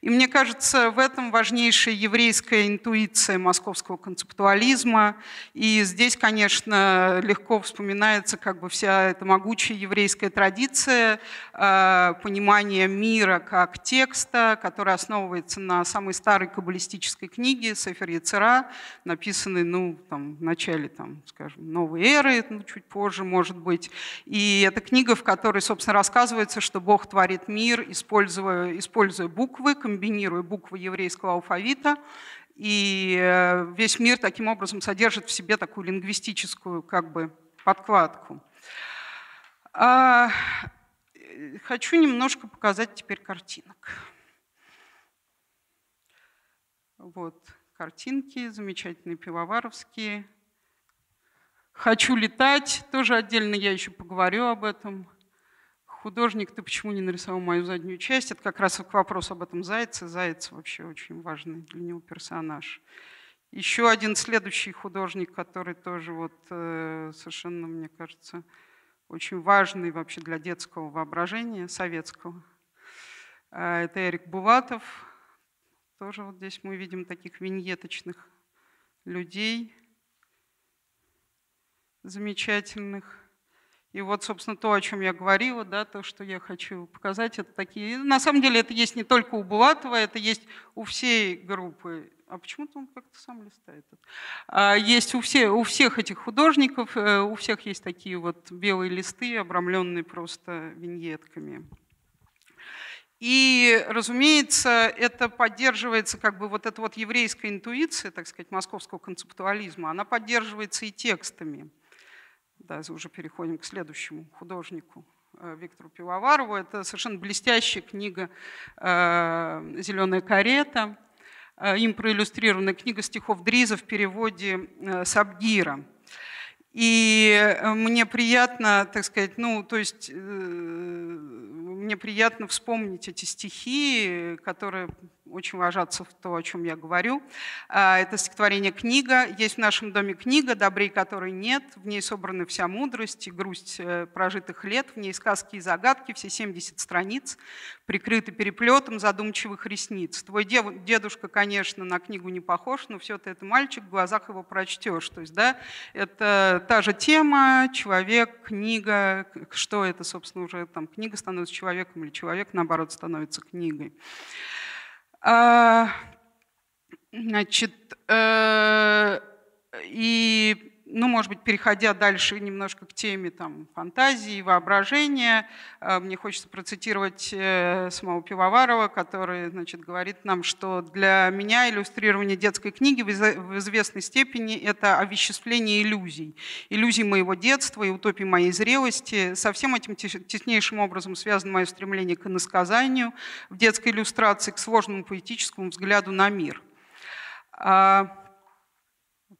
И мне кажется, в этом важнейшая еврейская интуиция московского концептуализма. И здесь, конечно, легко вспоминается как бы вся эта могучая еврейская традиция э, понимания мира как текста, который основывается на самой старой каббалистической книге Сефер Яцера, написанной ну, там, в начале, там, скажем, новой эры, ну, чуть позже, может быть. И это книга, в которой, собственно, рассказывается, что Бог творит мир, используя, используя буквы, комбинируя буквы еврейского алфавита. И э, весь мир таким образом содержит в себе такую лингвистическую как бы подкладку. А, э, хочу немножко показать теперь картинок. Вот картинки, замечательные пивоваровские. Хочу летать, тоже отдельно я еще поговорю об этом. Художник, ты почему не нарисовал мою заднюю часть? Это как раз к вопросу об этом Зайце. Заяц вообще очень важный для него персонаж. Еще один следующий художник, который тоже вот э, совершенно, мне кажется, очень важный вообще для детского воображения, советского. А, это Эрик Буватов. Тоже вот здесь мы видим таких виньеточных людей замечательных. И вот, собственно, то, о чем я говорила, да, то, что я хочу показать, это такие... На самом деле это есть не только у Булатова, это есть у всей группы. А почему-то он как-то сам листает. А, есть у, все, у всех этих художников, э, у всех есть такие вот белые листы, обрамленные просто виньетками. И, разумеется, это поддерживается, как бы вот эта вот еврейская интуиция, так сказать, московского концептуализма, она поддерживается и текстами да, уже переходим к следующему художнику, э, Виктору Пивоварову. Это совершенно блестящая книга э, «Зеленая карета». Э, им проиллюстрирована книга стихов Дриза в переводе Сабгира. И мне приятно, так сказать, ну, то есть мне приятно вспомнить эти стихи, которые очень уважаться в то, о чем я говорю. А, это стихотворение «Книга». Есть в нашем доме книга, добрей которой нет. В ней собрана вся мудрость и грусть э, прожитых лет. В ней сказки и загадки, все 70 страниц, прикрыты переплетом задумчивых ресниц. Твой дедушка, конечно, на книгу не похож, но все ты это мальчик, в глазах его прочтешь. То есть, да, это та же тема, человек, книга, что это, собственно, уже там книга становится человеком или человек, наоборот, становится книгой. А, значит, э, и ну, может быть, переходя дальше немножко к теме там, фантазии, воображения, э, мне хочется процитировать э, самого Пивоварова, который значит, говорит нам, что для меня иллюстрирование детской книги в известной степени это овеществление иллюзий. Иллюзий моего детства и утопии моей зрелости. Со всем этим теснейшим образом связано мое стремление к иносказанию в детской иллюстрации, к сложному поэтическому взгляду на мир. А,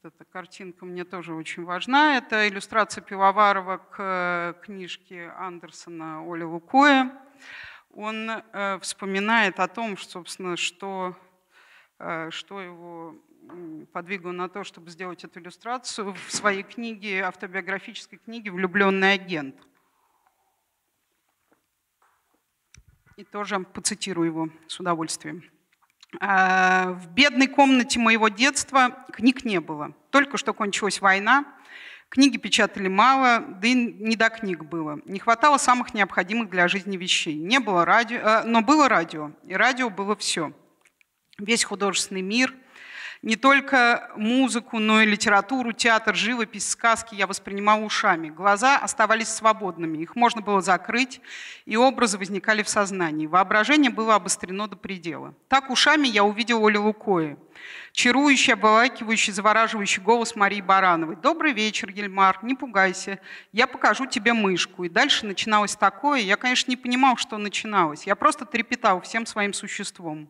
эта картинка мне тоже очень важна. Это иллюстрация Пивоварова к э, книжке Андерсона Оли Лукоя. Он э, вспоминает о том, собственно, что, э, что его подвигло на то, чтобы сделать эту иллюстрацию в своей книге, автобиографической книге «Влюбленный агент». И тоже поцитирую его с удовольствием. «А, в бедной комнате моего детства книг не было. Только что кончилась война, книги печатали мало, да и не до книг было. Не хватало самых необходимых для жизни вещей. Не было радио, э, но было радио, и радио было все. Весь художественный мир – не только музыку, но и литературу, театр, живопись, сказки я воспринимала ушами. Глаза оставались свободными, их можно было закрыть, и образы возникали в сознании. Воображение было обострено до предела. Так ушами я увидела Олю Лукоя. Чарующий, обволакивающий, завораживающий голос Марии Барановой. «Добрый вечер, Гельмар, не пугайся, я покажу тебе мышку». И дальше начиналось такое, я, конечно, не понимал, что начиналось. Я просто трепетал всем своим существом.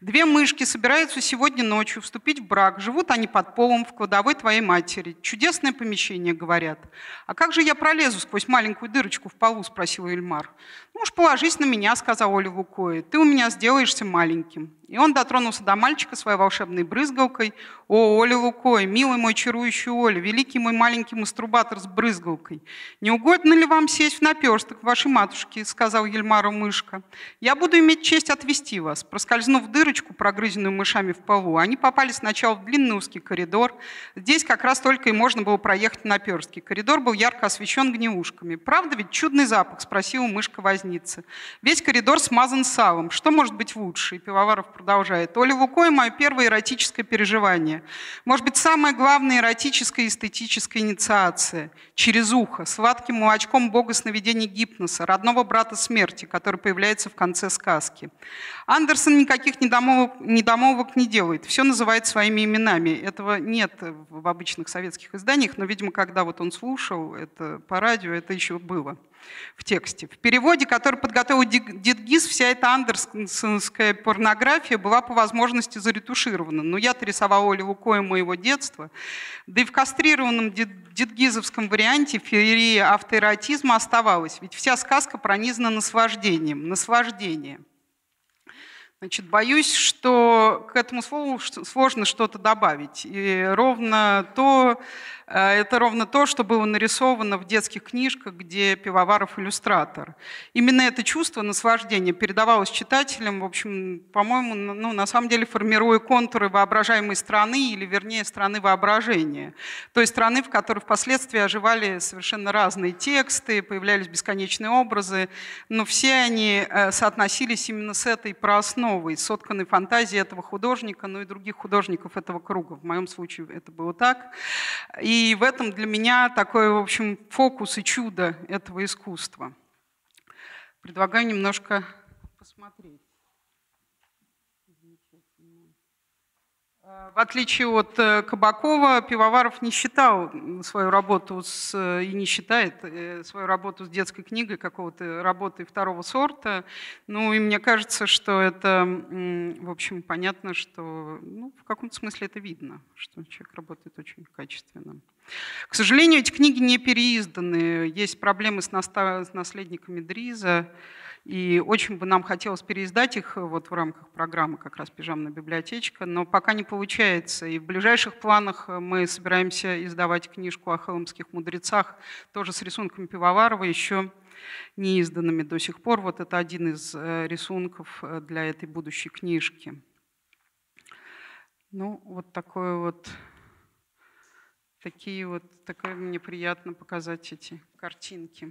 Две мышки собираются сегодня ночью вступить в брак. Живут они под полом в кладовой твоей матери. Чудесное помещение, говорят. А как же я пролезу сквозь маленькую дырочку в полу, спросил Эльмар. Ну уж положись на меня, сказал Оля Лукоя. Ты у меня сделаешься маленьким. И он дотронулся до мальчика своей волшебной волшебной брызгалкой. О, Оля Лукой, милый мой чарующий Оля, великий мой маленький мастурбатор с брызгалкой, не угодно ли вам сесть в наперсток вашей матушки, сказал Ельмару мышка. Я буду иметь честь отвести вас. Проскользнув дырочку, прогрызенную мышами в полу, они попали сначала в длинный узкий коридор. Здесь как раз только и можно было проехать на наперстке. Коридор был ярко освещен гнилушками. Правда ведь чудный запах, спросила мышка возницы. Весь коридор смазан салом. Что может быть лучше? И Пивоваров продолжает. Оля Лукой, мое первое эротическое переживание. Может быть, самая главная эротическая и эстетическая инициация через ухо, сладким молочком бога сновидений гипноса, родного брата смерти, который появляется в конце сказки. Андерсон никаких недомовок, недомовок не делает. Все называет своими именами. Этого нет в обычных советских изданиях, но, видимо, когда вот он слушал это по радио, это еще было в тексте. В переводе, который подготовил Дидгиз, вся эта андерсонская порнография была по возможности заретуширована. Но я-то рисовала Оливу Коя моего детства. Да и в кастрированном дидгизовском варианте феерия автоэротизма оставалась. Ведь вся сказка пронизана наслаждением. наслаждением. Значит, боюсь, что к этому слову сложно что-то добавить. И ровно то, Э, это ровно то, что было нарисовано в детских книжках, где пивоваров иллюстратор. Именно это чувство наслаждения передавалось читателям, в общем, по-моему, ну, на самом деле формируя контуры воображаемой страны, или вернее страны воображения. то есть страны, в которой впоследствии оживали совершенно разные тексты, появлялись бесконечные образы, но все они э, соотносились именно с этой проосновой, сотканной фантазией этого художника, ну и других художников этого круга. В моем случае это было так. И и в этом для меня такой, в общем, фокус и чудо этого искусства. Предлагаю немножко посмотреть. Э, в отличие от э, Кабакова, Пивоваров не считал свою работу с, и не считает э, свою работу с детской книгой какого-то работы второго сорта. Ну и мне кажется, что это, в общем, понятно, что ну, в каком-то смысле это видно, что человек работает очень качественно. К сожалению, эти книги не переизданы. Есть проблемы с, наследниками Дриза. И очень бы нам хотелось переиздать их э, вот в рамках программы как раз «Пижамная библиотечка», но пока не получается. И в ближайших планах э, мы собираемся издавать книжку о хелмских мудрецах, тоже с рисунками Пивоварова, еще неизданными до сих пор. Вот это один из э, рисунков для этой будущей книжки. Ну, вот такое вот, такие вот, такое мне приятно показать эти картинки.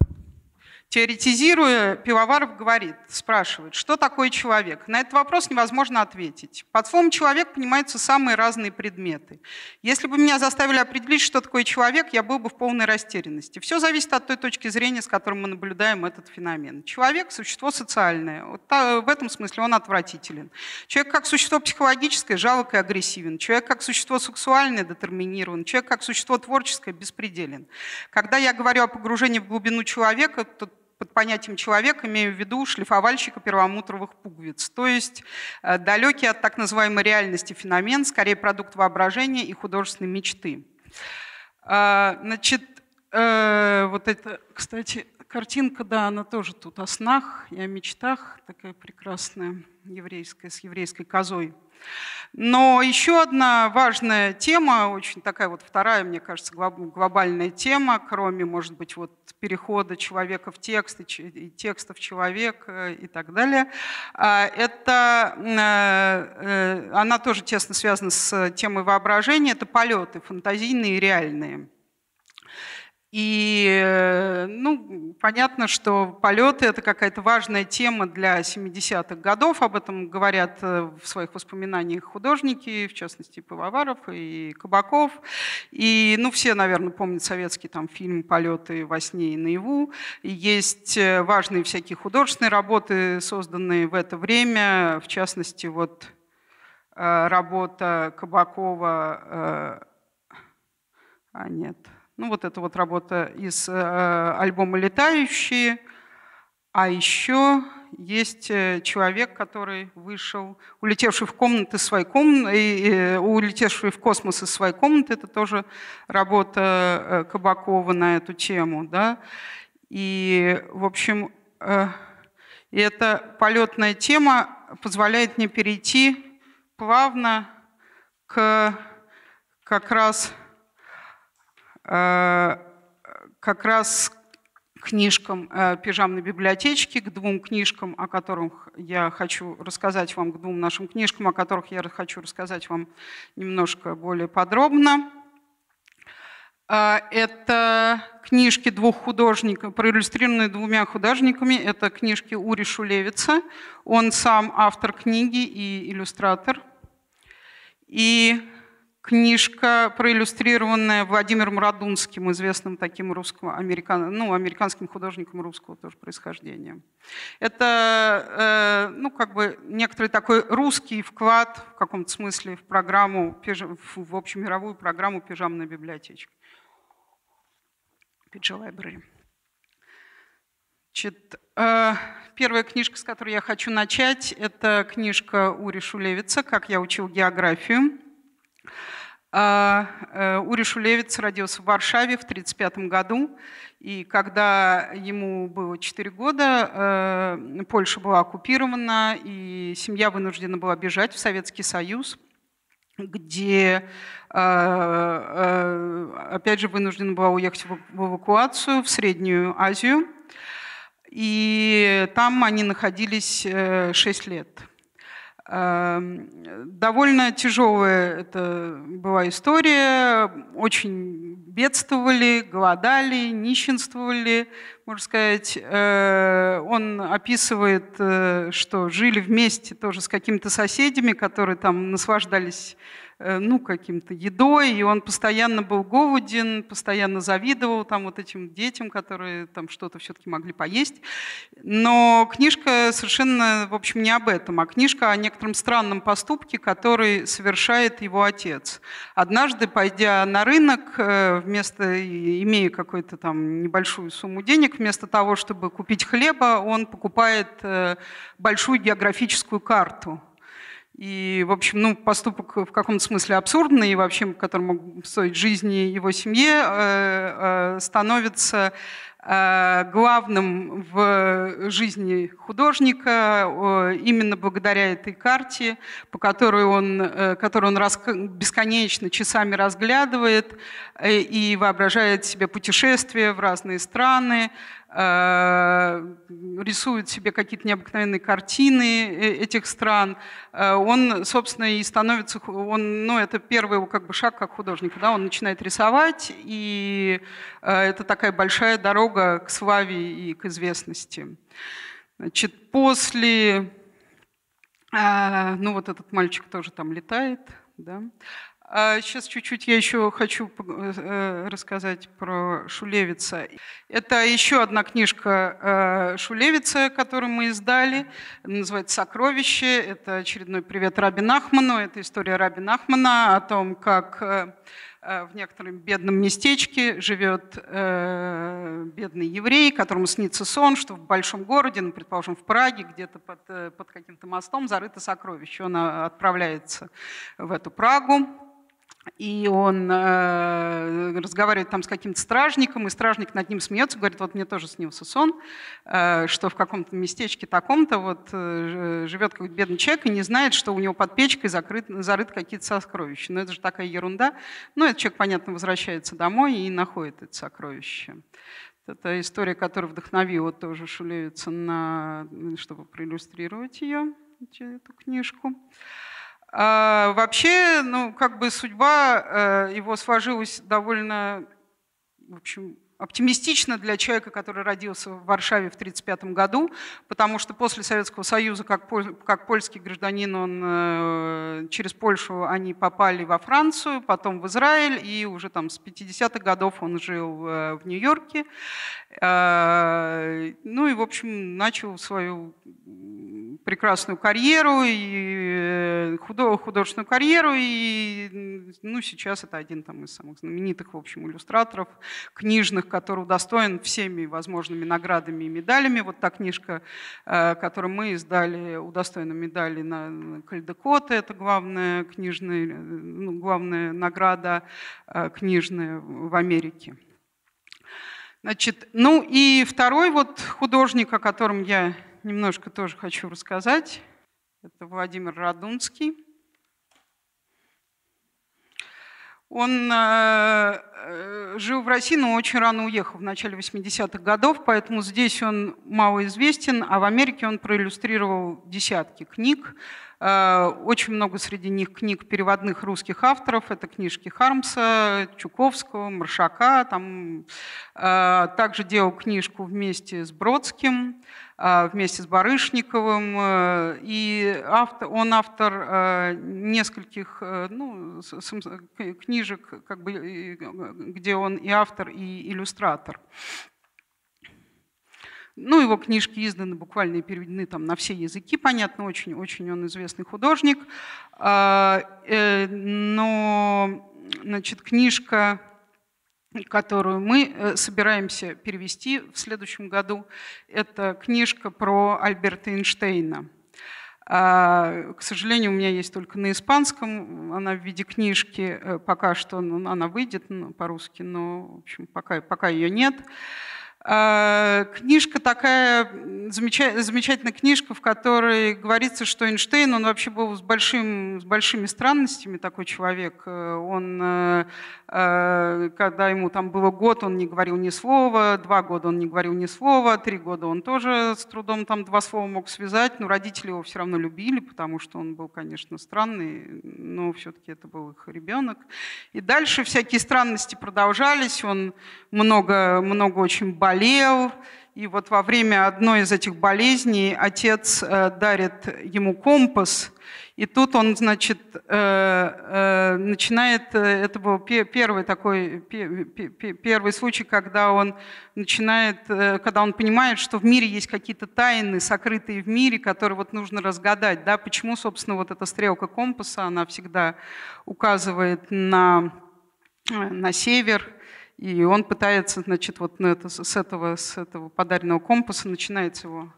Теоретизируя, Пивоваров говорит, спрашивает, что такое человек? На этот вопрос невозможно ответить. Под словом «человек» понимаются самые разные предметы. Если бы меня заставили определить, что такое человек, я был бы в полной растерянности. Все зависит от той точки зрения, с которой мы наблюдаем этот феномен. Человек – существо социальное. Вот в этом смысле он отвратителен. Человек как существо психологическое – жалок и агрессивен. Человек как существо сексуальное – детерминирован. Человек как существо творческое – беспределен. Когда я говорю о погружении в глубину человека, то под понятием человек имею в виду шлифовальщика первомутровых пуговиц, то есть э, далекий от так называемой реальности феномен, скорее продукт воображения и художественной мечты. А, значит, э, вот это, кстати, картинка, да, она тоже тут о снах и о мечтах, такая прекрасная, еврейская, с еврейской козой. Но еще одна важная тема, очень такая вот вторая, мне кажется, глобальная тема, кроме, может быть, вот перехода человека в текст и текста в человек э, и так далее, а, это, э, э, она тоже тесно связана с темой воображения, это полеты, фантазийные и реальные. И, э, ну, понятно, что полеты – это какая-то важная тема для 70-х годов. Об этом говорят э, в своих воспоминаниях художники, в частности, и Пивоваров и Кабаков. И, ну, все, наверное, помнят советский там фильм «Полеты во сне и наяву». И есть э, важные всякие художественные работы, созданные в это время. В частности, вот работа Кабакова… А, нет… Ну, вот эта вот работа из э, альбома «Летающие». А еще есть э, человек, который вышел, улетевший в комнаты своей комнаты, э, улетевший в космос из своей комнаты, это тоже работа Кабакова на эту тему, да. И, в общем, и эта полетная тема позволяет мне перейти плавно к как раз а, как раз книжкам э, «Пижамной библиотечки», к двум книжкам, о которых я хочу рассказать вам, к двум нашим книжкам, о которых я хочу рассказать вам немножко более подробно. А, это книжки двух художников, проиллюстрированные двумя художниками. Это книжки Ури Шулевица. Он сам автор книги и иллюстратор. И книжка, проиллюстрированная Владимиром Радунским, известным таким русским, американ, ну, американским художником русского тоже происхождения. Это, э, ну, как бы некоторый такой русский вклад в каком-то смысле в программу, в общемировую программу пижамной библиотечки, Pidge Library. Значит, э, первая книжка, с которой я хочу начать, это книжка Ури Шулевица «Как я учил географию». А, э, Ури Шулевец родился в Варшаве в 1935 году, и когда ему было 4 года, э, Польша была оккупирована, и семья вынуждена была бежать в Советский Союз где, э, опять же, вынуждена была уехать в эвакуацию в Среднюю Азию. И там они находились 6 лет. Эм, довольно тяжелая это была история. Очень бедствовали, голодали, нищенствовали, можно сказать. Э, он описывает, э, что жили вместе тоже с какими-то соседями, которые там наслаждались Э, ну, каким-то едой, и он постоянно был голоден, постоянно завидовал там вот этим детям, которые там что-то все-таки могли поесть. Но книжка совершенно, в общем, не об этом, а книжка о некотором странном поступке, который совершает его отец. Однажды, пойдя на рынок, э, вместо, имея какую-то там небольшую сумму денег, вместо того, чтобы купить хлеба, он покупает э, большую географическую карту и, в общем, ну, поступок в каком-то смысле абсурдный, и вообще, которому стоить жизни его семье, э, э, становится э, главным в жизни художника именно благодаря этой карте, по которой он, которую он бесконечно часами разглядывает и воображает себе путешествия в разные страны, Э, рисует себе какие-то необыкновенные картины э, этих стран. Э, он, собственно, и становится, он, ну, это первый его как бы шаг как художника, да, он начинает рисовать, и это такая большая дорога к славе и к известности. Значит, после, ну, вот этот мальчик тоже там летает, да сейчас а чуть-чуть я еще хочу э, рассказать про Шулевица. Это еще одна книжка э, Шулевица, которую мы издали. называется «Сокровище». Это очередной привет Раби Нахману. Это история Раби Нахмана о том, как э, в некотором бедном местечке живет э, бедный еврей, которому снится сон, что в большом городе, ну, предположим, в Праге, где-то под, под каким-то мостом зарыто сокровище. Он отправляется в эту Прагу, и он э, разговаривает там с каким-то стражником, и стражник над ним смеется, говорит, вот мне тоже снился сон, э, что в каком-то местечке таком-то вот э, живет какой-то бедный человек и не знает, что у него под печкой закрыт, зарыт какие-то сокровища. Но ну, это же такая ерунда. Ну, этот человек, понятно, возвращается домой и находит это сокровище. Это история, которая вдохновила тоже Шулевица на, чтобы проиллюстрировать ее, эту книжку. А вообще, ну, как бы судьба э, его сложилась довольно, в общем, оптимистично для человека, который родился в Варшаве в 1935 году, потому что после Советского Союза, как, как польский гражданин, он э, через Польшу они попали во Францию, потом в Израиль, и уже там с 50-х годов он жил э, в Нью-Йорке. Ну и, в общем, начал свою прекрасную карьеру, и э, художественную карьеру, и ну, сейчас это один там, из самых знаменитых, в общем, иллюстраторов книжных, который удостоен всеми возможными наградами и медалями. Вот та книжка, э, которую мы издали, удостоена медали на Кальдекоте, это главная, книжная, э, ну, главная награда книжная в Америке. Значит, ну и второй вот художник, о котором я немножко тоже хочу рассказать. Это Владимир Радунский. Он э, э, жил в России, но очень рано уехал, в начале 80-х годов, поэтому здесь он мало известен, а в Америке он проиллюстрировал десятки книг. Э, очень много среди них книг переводных русских авторов. Это книжки Хармса, Чуковского, Маршака. Там, также делал книжку вместе с Бродским. А, вместе с Барышниковым. Э, и автор, он автор э, нескольких э, ну, книжек, как бы, где он и автор, и иллюстратор. Ну, его книжки изданы буквально и переведены там на все языки, понятно, очень-очень он известный художник. А, но, значит, книжка которую мы э, собираемся перевести в следующем году. Это книжка про Альберта Эйнштейна. А, к сожалению, у меня есть только на испанском. Она в виде книжки э, пока что, она выйдет ну, по-русски, но в общем, пока, пока ее нет. А, книжка такая, замечательная книжка, в которой говорится, что Эйнштейн, он вообще был с, большим, с большими странностями такой человек. Э, он, э, э, когда ему там было год, он не говорил ни слова, два года он не говорил ни слова, три года он тоже с трудом там два слова мог связать, но родители его все равно любили, потому что он был, конечно, странный, но все-таки это был их ребенок. И дальше всякие странности продолжались, он много, много очень болел заболел, и вот во время одной из этих болезней отец э, дарит ему компас, и тут он, значит, э, э, начинает, это был первый такой, первый случай, когда он начинает, когда он понимает, что в мире есть какие-то тайны, сокрытые в мире, которые вот нужно разгадать, да, почему, собственно, вот эта стрелка компаса, она всегда указывает на, на север, и он пытается, значит, вот с, этого, с этого подаренного компаса начинается его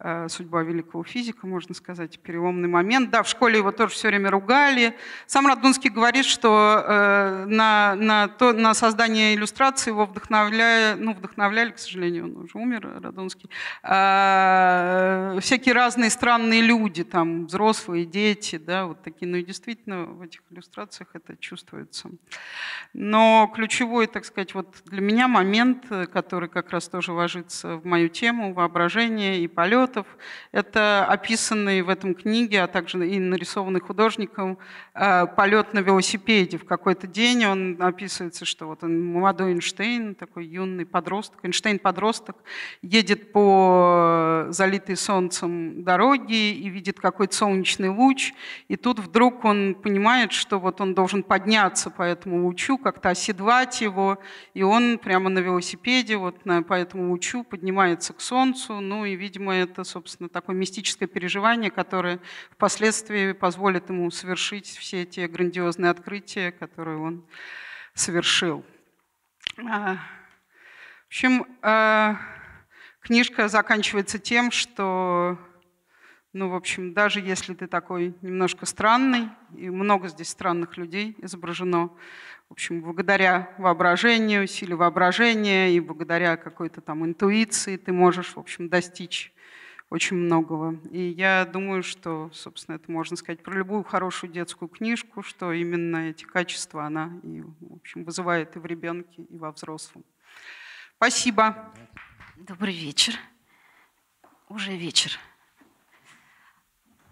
Э, судьба великого физика, можно сказать, переломный момент. Да, в школе его тоже все время ругали. Сам Радунский говорит, что э, на, на, то, на создание иллюстрации его вдохновляли, ну, вдохновляли, к сожалению, он уже умер, Радунский, э, всякие разные странные люди, там, взрослые, дети, да, вот такие. Ну и действительно, в этих иллюстрациях это чувствуется. Но ключевой, так сказать, вот для меня момент, который как раз тоже ложится в мою тему, воображение и полет, самолетов. Это описанный в этом книге, а также и нарисованный художником, э, полет на велосипеде. В какой-то день он описывается, что вот он молодой Эйнштейн, такой юный подросток, Эйнштейн-подросток, едет по э, залитой солнцем дороге и видит какой-то солнечный луч, и тут вдруг он понимает, что вот он должен подняться по этому лучу, как-то оседлать его, и он прямо на велосипеде вот на, по этому лучу поднимается к солнцу, ну и, видимо, это это, собственно, такое мистическое переживание, которое впоследствии позволит ему совершить все те грандиозные открытия, которые он совершил. А, в общем, а, книжка заканчивается тем, что, ну, в общем, даже если ты такой немножко странный, и много здесь странных людей изображено, в общем, благодаря воображению, силе воображения и благодаря какой-то там интуиции ты можешь, в общем, достичь очень многого. И я думаю, что, собственно, это можно сказать про любую хорошую детскую книжку, что именно эти качества она и, в общем, вызывает и в ребенке, и во взрослом. Спасибо. Добрый вечер. Уже вечер.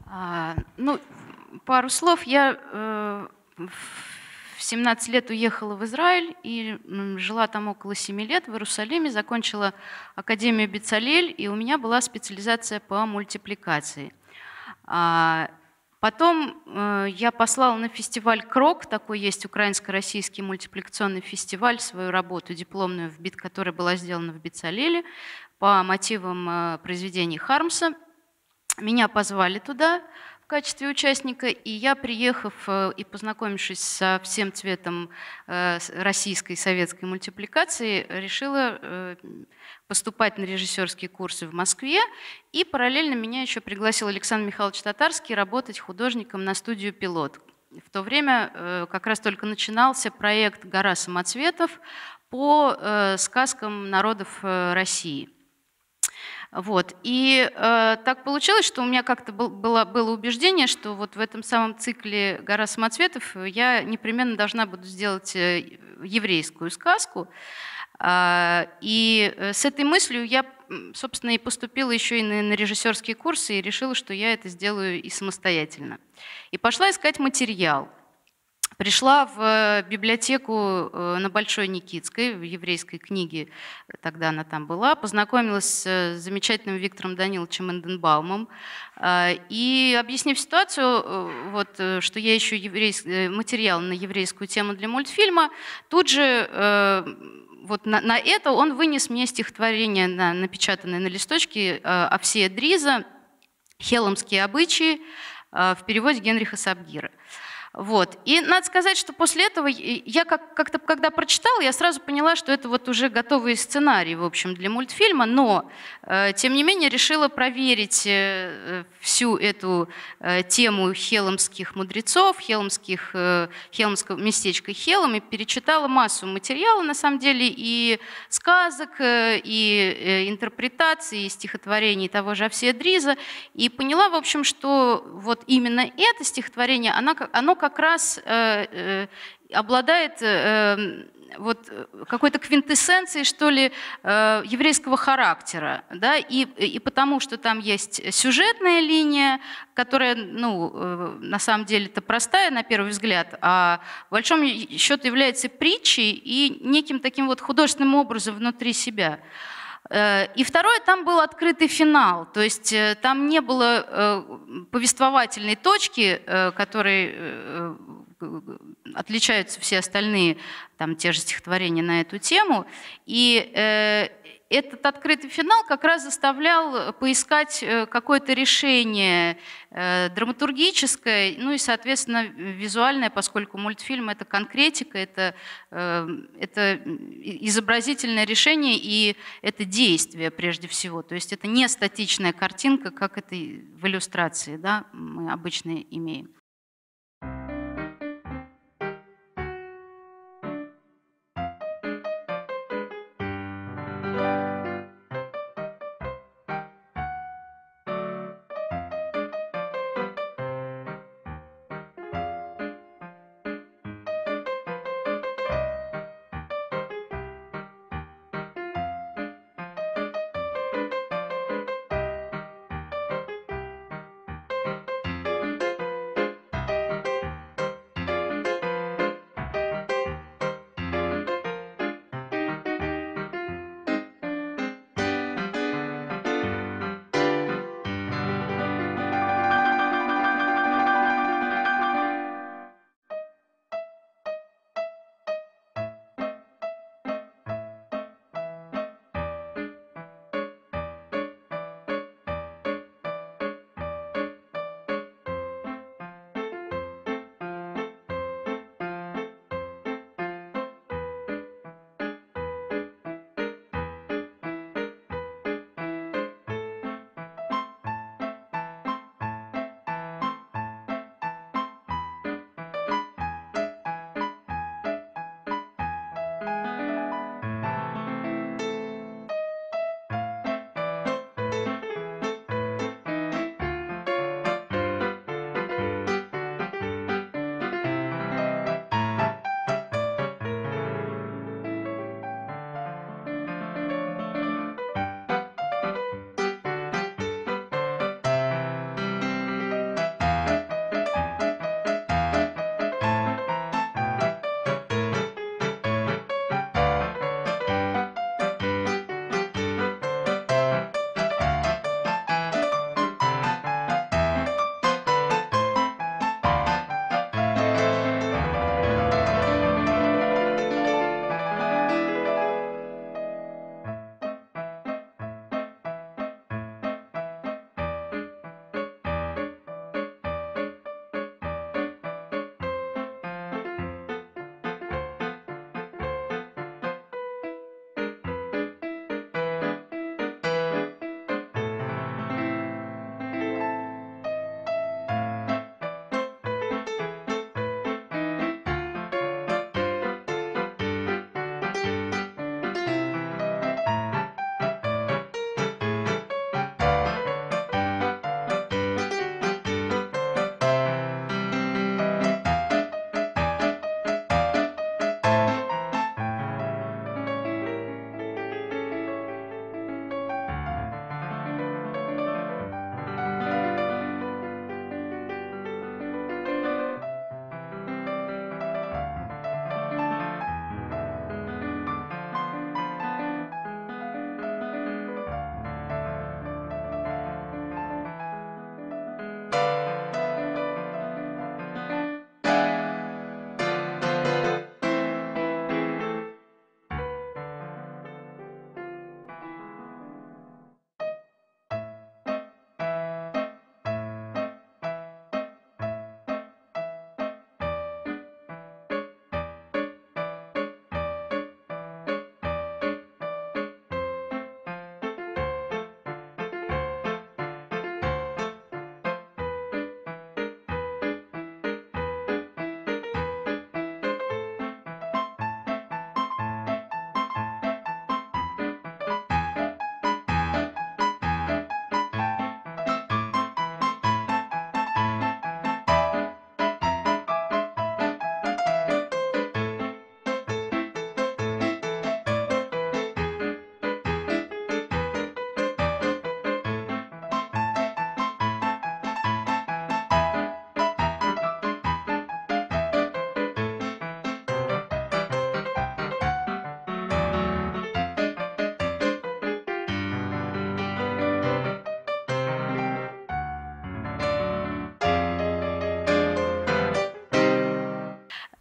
А, ну, пару слов. Я э, в 17 лет уехала в Израиль и жила там около 7 лет в Иерусалиме, закончила Академию Бицалель, и у меня была специализация по мультипликации. А, потом э, я послала на фестиваль «Крок», такой есть украинско-российский мультипликационный фестиваль, свою работу дипломную, в бит, которая была сделана в Бицалеле по мотивам э, произведений Хармса. Меня позвали туда, качестве участника, и я, приехав э, и познакомившись со всем цветом э, российской советской мультипликации, решила э, поступать на режиссерские курсы в Москве, и параллельно меня еще пригласил Александр Михайлович Татарский работать художником на студию «Пилот». В то время как раз только начинался проект «Гора самоцветов» по сказкам народов России – вот. И э, так получилось, что у меня как-то был, было, было убеждение, что вот в этом самом цикле «Гора самоцветов» я непременно должна буду сделать э, еврейскую сказку. А, и э, с этой мыслью я, собственно, и поступила еще и на, на режиссерские курсы и решила, что я это сделаю и самостоятельно. И пошла искать материал – Пришла в э, библиотеку э, на Большой Никитской, в еврейской книге, тогда она там была, познакомилась с э, замечательным Виктором Даниловичем Энденбаумом. А, и объяснив ситуацию, вот, что я ищу еврейский, материал на еврейскую тему для мультфильма, тут же вот на, на это он вынес мне стихотворение, на, напечатанное на листочке Овсея Дриза хелломские обычаи» в переводе Генриха Сабгира. Вот. И надо сказать, что после этого я как- как-то, когда прочитала, я сразу поняла, что это вот уже готовый сценарий, в общем, для мультфильма, но, э, тем не менее, решила проверить э, э всю эту э, тему хелмских мудрецов, хелмских, э, хелмского местечка Хелм, и перечитала массу материала, на самом деле, и сказок, э, и э, интерпретаций, и стихотворений того же Овсия Дриза, и поняла, в общем, что вот именно это стихотворение, оно, оно как раз э, э, обладает э, эм, вот какой-то квинтэссенцией, что ли, еврейского характера, да, и, и потому что там есть сюжетная линия, которая, ну, на самом деле это простая на первый взгляд, а в большом счете является притчей и неким таким вот художественным образом внутри себя. Э, и второе, там был открытый финал, то есть э, там не было э, повествовательной точки, которой отличаются все остальные там те же стихотворения на эту тему. И этот открытый финал как раз заставлял э, поискать э, какое-то решение э, драматургическое, ну и, соответственно, визуальное, поскольку мультфильм — это конкретика, это, это изобразительное решение и это действие прежде всего. То есть это не статичная картинка, как это в иллюстрации да, мы обычно имеем.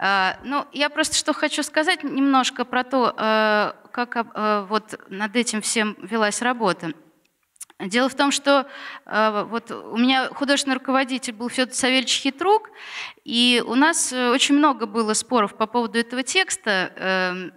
А, ну, я просто что хочу сказать немножко про то, э, как э, вот над этим всем велась работа. Дело в том, что э, вот у меня художественный руководитель был Федор Савельевич Хитрук, и у нас очень много было споров по поводу этого текста. Эм,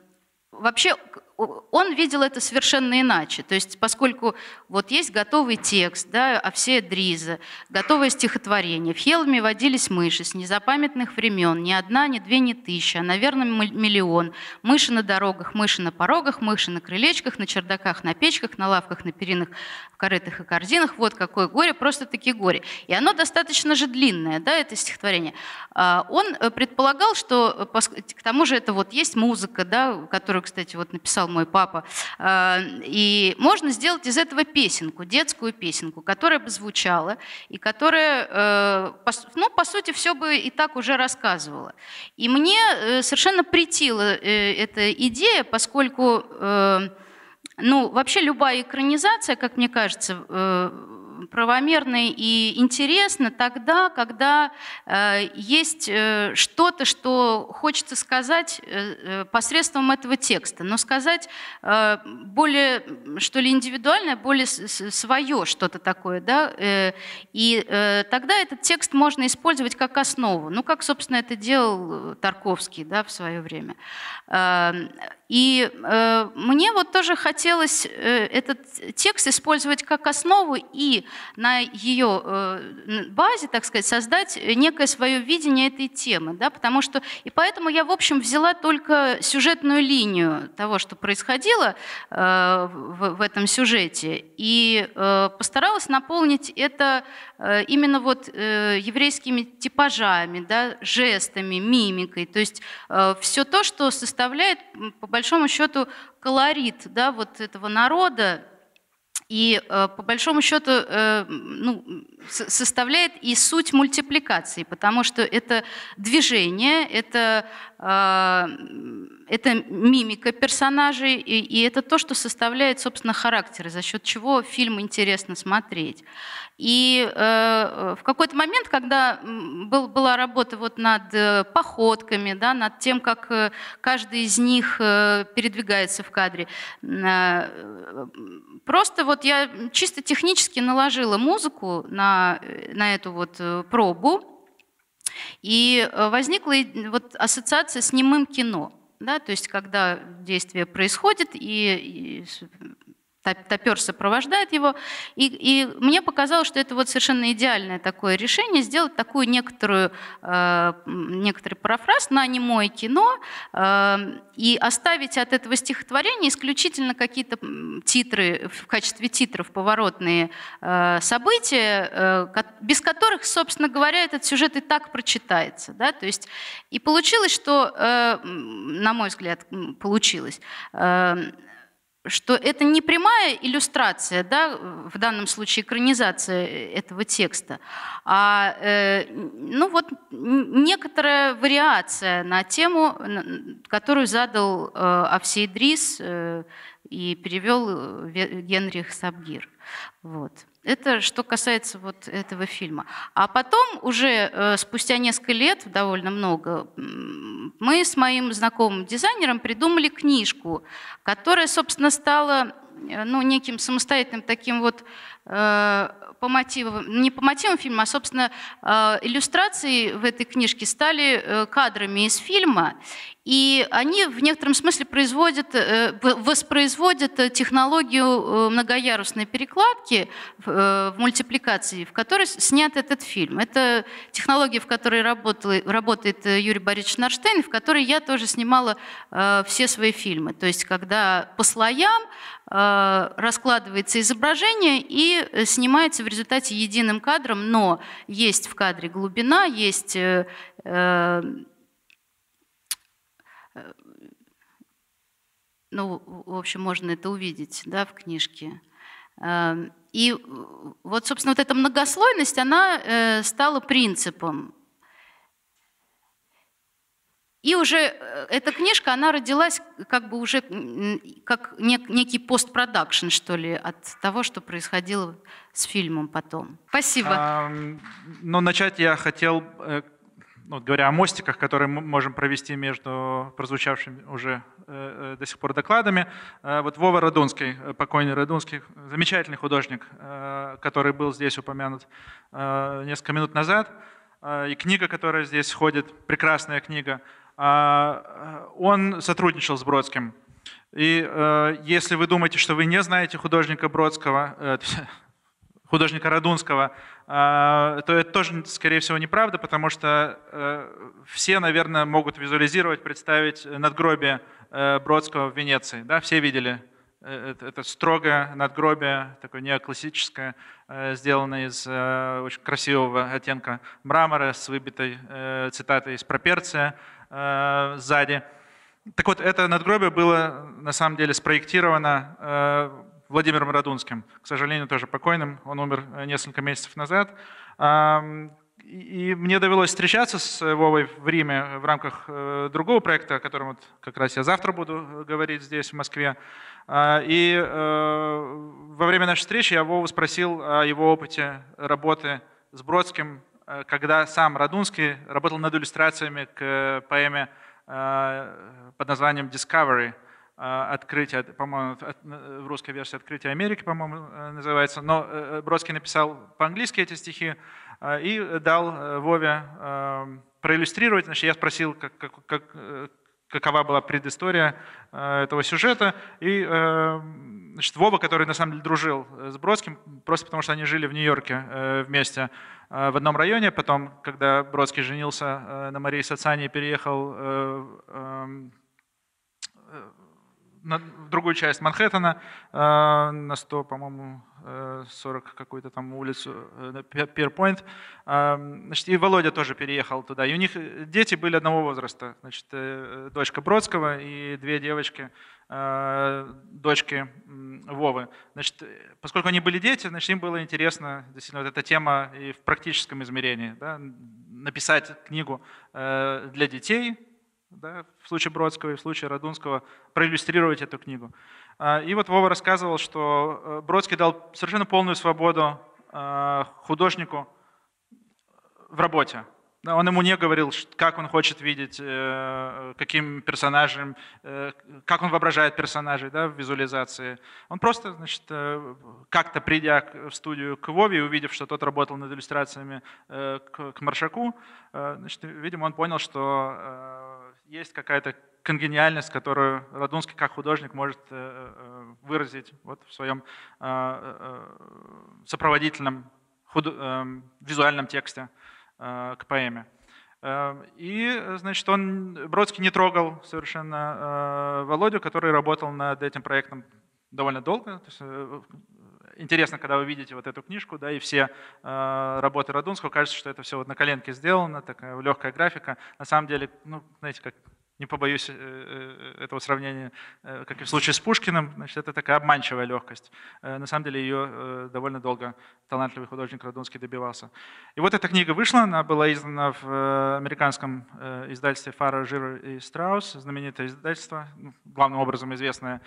вообще он видел это совершенно иначе. То есть поскольку вот есть готовый текст, да, все дризы, готовое стихотворение. В Хелме водились мыши с незапамятных времен, ни одна, ни две, ни тысяча, а, наверное, миллион. Мыши на дорогах, мыши на порогах, мыши на крылечках, на чердаках, на печках, на лавках, на перинах, в корытах и корзинах. Вот какое горе, просто-таки горе. И оно достаточно же длинное, да, это стихотворение. А, он э, предполагал, что э, к тому же это вот есть музыка, да, которую, кстати, вот написал сказал мой папа. А, и можно сделать из этого песенку, детскую песенку, которая бы звучала и которая, э, ну, по сути, все бы и так уже рассказывала. И мне э, совершенно притила э, эта идея, поскольку, ну, вообще любая экранизация, как мне кажется, правомерны и интересно тогда, когда э, есть э, что-то, что хочется сказать э, посредством этого текста, но сказать более, что ли, индивидуальное, более свое что-то такое. Да? И тогда этот текст можно использовать как основу, ну, как, собственно, это делал Тарковский да, в свое время. И э, мне вот тоже хотелось э, этот текст использовать как основу и на ее э, базе, так сказать, создать некое свое видение этой темы, да, потому что и поэтому я в общем взяла только сюжетную линию того, что происходило э, в, в этом сюжете, и э, постаралась наполнить это э, именно вот э, еврейскими типажами, да, жестами, мимикой, то есть э, все то, что составляет по большому большому счету колорит да, вот этого народа, и э, по большому счету э, ну, составляет и суть мультипликации, потому что это движение, это э, это мимика персонажей, и, и это то, что составляет, собственно, характер, за счет чего фильм интересно смотреть. И э, в какой-то момент, когда был, была работа вот над э, походками, да, над тем, как э, каждый из них э, передвигается в кадре, э, просто вот я чисто технически наложила музыку на, на эту вот пробу, и возникла вот ассоциация с немым кино – да, то есть когда действие происходит и топер сопровождает его. И, и мне показалось, что это вот совершенно идеальное такое решение, сделать такую некоторую, э, некоторый парафраз на немое кино э, и оставить от этого стихотворения исключительно какие-то титры, в качестве титров поворотные э, события, э, без которых, собственно говоря, этот сюжет и так прочитается. Да? То есть, и получилось, что, э, на мой взгляд, получилось, э, что это не прямая иллюстрация, да, в данном случае экранизация э, этого текста, а э, ну вот некоторая вариация на тему, которую задал э, Овсей Дрис э, и перевел э, Генрих Сабгир. Вот. Это что касается вот этого фильма. А потом уже э, спустя несколько лет, довольно много, мы с моим знакомым дизайнером придумали книжку, которая, собственно, стала э, ну, неким самостоятельным таким вот э, по мотивам, не по мотивам фильма, а, собственно, э, иллюстрации в этой книжке стали э, кадрами из фильма. И они в некотором смысле производят, э, воспроизводят технологию многоярусной перекладки в мультипликации, в которой снят этот фильм. Это технология, в которой работал работает Юрий Борисович Нарштейн, в которой я тоже снимала все свои фильмы. То есть когда по слоям а, раскладывается изображение и э, снимается в результате единым кадром, но есть в кадре глубина, есть э, э, ну, в общем, можно это увидеть да, в книжке. Эм, и вот, собственно, вот эта многослойность, она стала принципом и уже э, эта книжка, она родилась э, как бы уже как некий постпродакшн, что ли, от того, что происходило с фильмом потом. Спасибо. А, ну, начать я хотел, э, ну, говоря о мостиках, которые мы можем провести между прозвучавшими уже до сих пор докладами. вот Вова Радунский, покойный Радунский, замечательный художник, который был здесь упомянут несколько минут назад. И книга, которая здесь ходит, прекрасная книга – а, э, он сотрудничал с Бродским. И э, если вы думаете, что вы не знаете художника Бродского, э, художника Радунского, а, то это тоже, скорее всего, неправда, потому что все, наверное, могут визуализировать, представить надгробие Бродского в Венеции. Да? Все видели это, это строгое надгробие, такое неоклассическое, сделанное из очень красивого оттенка мрамора с выбитой цитатой из Проперция. Э, сзади. Так вот, это надгробие было на самом деле спроектировано э, Владимиром Радунским, к сожалению, тоже покойным. Он умер э, несколько месяцев назад. и мне довелось встречаться с Вовой в Риме в рамках другого проекта, о котором вот как раз я завтра буду говорить здесь, в Москве. А, и во время нашей встречи я Вову спросил о его опыте работы с Бродским Э, когда сам Радунский работал над иллюстрациями к э, поэме э, под названием «Discovery», открытие, по-моему, в русской версии «Открытие Америки», по-моему, называется. Но Бродский написал по-английски эти стихи и дал Вове проиллюстрировать. Значит, я спросил, как, как, как, какова была предыстория этого сюжета, и значит, Вова, который на самом деле дружил э, с Бродским, просто потому что они жили в Нью-Йорке э, вместе э, в одном районе. Потом, когда Бродский женился на Марии Сацани, переехал эм, на другую часть Манхэттена, на 100, по-моему, 40 какую-то там улицу, Пирпойнт. Эм, значит, и Володя тоже переехал туда. И у них дети были одного возраста. Значит, дочка Бродского и две девочки – Э, дочки Вовы. Значит, поскольку они были дети, значит, им было интересно действительно вот эта тема и в практическом измерении. Да, написать книгу э, для детей, да, в случае Бродского и в случае Радунского, проиллюстрировать эту книгу. Э, и вот Вова рассказывал, что Бродский дал совершенно полную свободу художнику в работе он ему не говорил, как он хочет видеть, э, каким персонажем, э, как он воображает персонажей да, в визуализации. Он просто, значит, э, как-то придя в студию к Вове и увидев, что тот работал над иллюстрациями к Маршаку, значит, видимо, он понял, что есть какая-то конгениальность, которую Радунский как художник может выразить вот в своем сопроводительном визуальном тексте. Э, к поэме. Э, и, значит, он, Бродский не трогал совершенно э, Володю, который работал над этим проектом довольно долго. То есть, интересно, когда вы видите вот эту книжку, да, и все работы Радунского, кажется, что это все вот на коленке сделано, такая легкая графика. На самом деле, ну, знаете, как не побоюсь э, э, э, этого сравнения, как и в случае с Пушкиным, значит, это такая обманчивая легкость. На самом деле ее довольно долго талантливый художник Радунский добивался. И вот эта книга вышла, она была издана в американском издательстве Фара, Жир и Страус, знаменитое издательство, ну, главным образом известное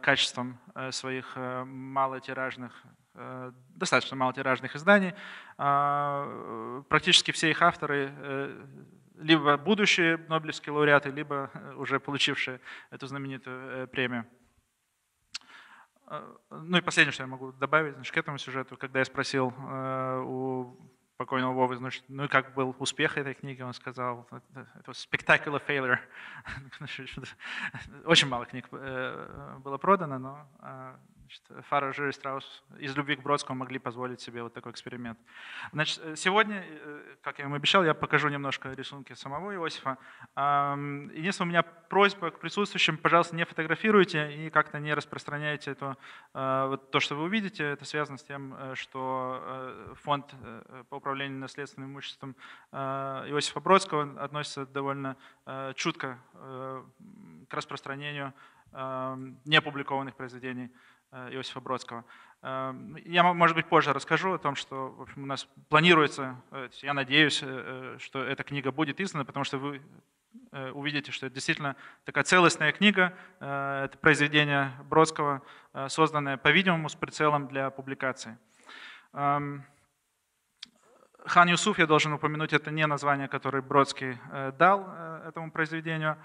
качеством своих малотиражных достаточно малотиражных изданий. А, практически все их авторы либо будущие Нобелевские лауреаты, либо э, уже получившие эту знаменитую э, премию. Э, ну и последнее, что я могу добавить значит, к этому сюжету, когда я спросил у покойного Вовы, значит, ну и как был успех этой книги, он сказал, это spectacular failure. Очень мало книг было продано, но Значит, Фарер и Страус из любви к Бродскому могли позволить себе вот такой эксперимент. Значит, э, сегодня, э, как я вам обещал, я покажу немножко рисунки самого Иосифа. Единственное, у меня просьба к присутствующим, пожалуйста, не фотографируйте и как-то не распространяйте это, э, вот то, что вы увидите. Это связано с тем, что фонд по управлению наследственным имуществом Иосифа Бродского относится довольно чутко к распространению неопубликованных произведений Э, Иосифа Бродского. Эм, я, может быть, позже расскажу о том, что в общем, у нас планируется, э, я надеюсь, э, что эта книга будет издана, потому что вы увидите, что это действительно такая целостная книга, это произведение Бродского, созданное, по-видимому, с прицелом для публикации. Эм, Хан Юсуф, я должен упомянуть, это не название, которое Бродский дал этому произведению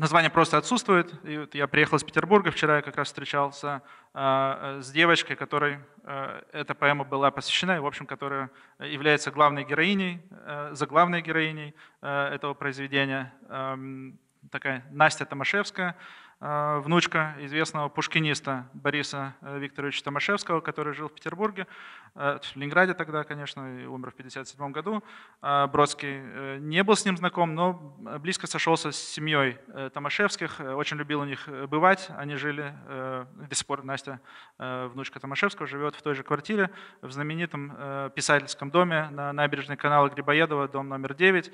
название просто отсутствует. И вот я приехал из Петербурга, вчера я как раз встречался а, э, с девочкой, которой э, эта поэма была посвящена, и, в общем, которая является главной героиней, э, заглавной героиней этого произведения. Эм, такая Настя Томашевская. Э, внучка известного пушкиниста Бориса э, Викторовича Томашевского, который жил в Петербурге, э, в Ленинграде тогда, конечно, умер в 1957 году. Бродский не был с ним знаком, но близко сошелся с семьей Томашевских, очень любил у них бывать. Они жили, до сих пор Настя, внучка Томашевского, живет в той же квартире, в знаменитом писательском доме на набережной канала Грибоедова, дом номер 9,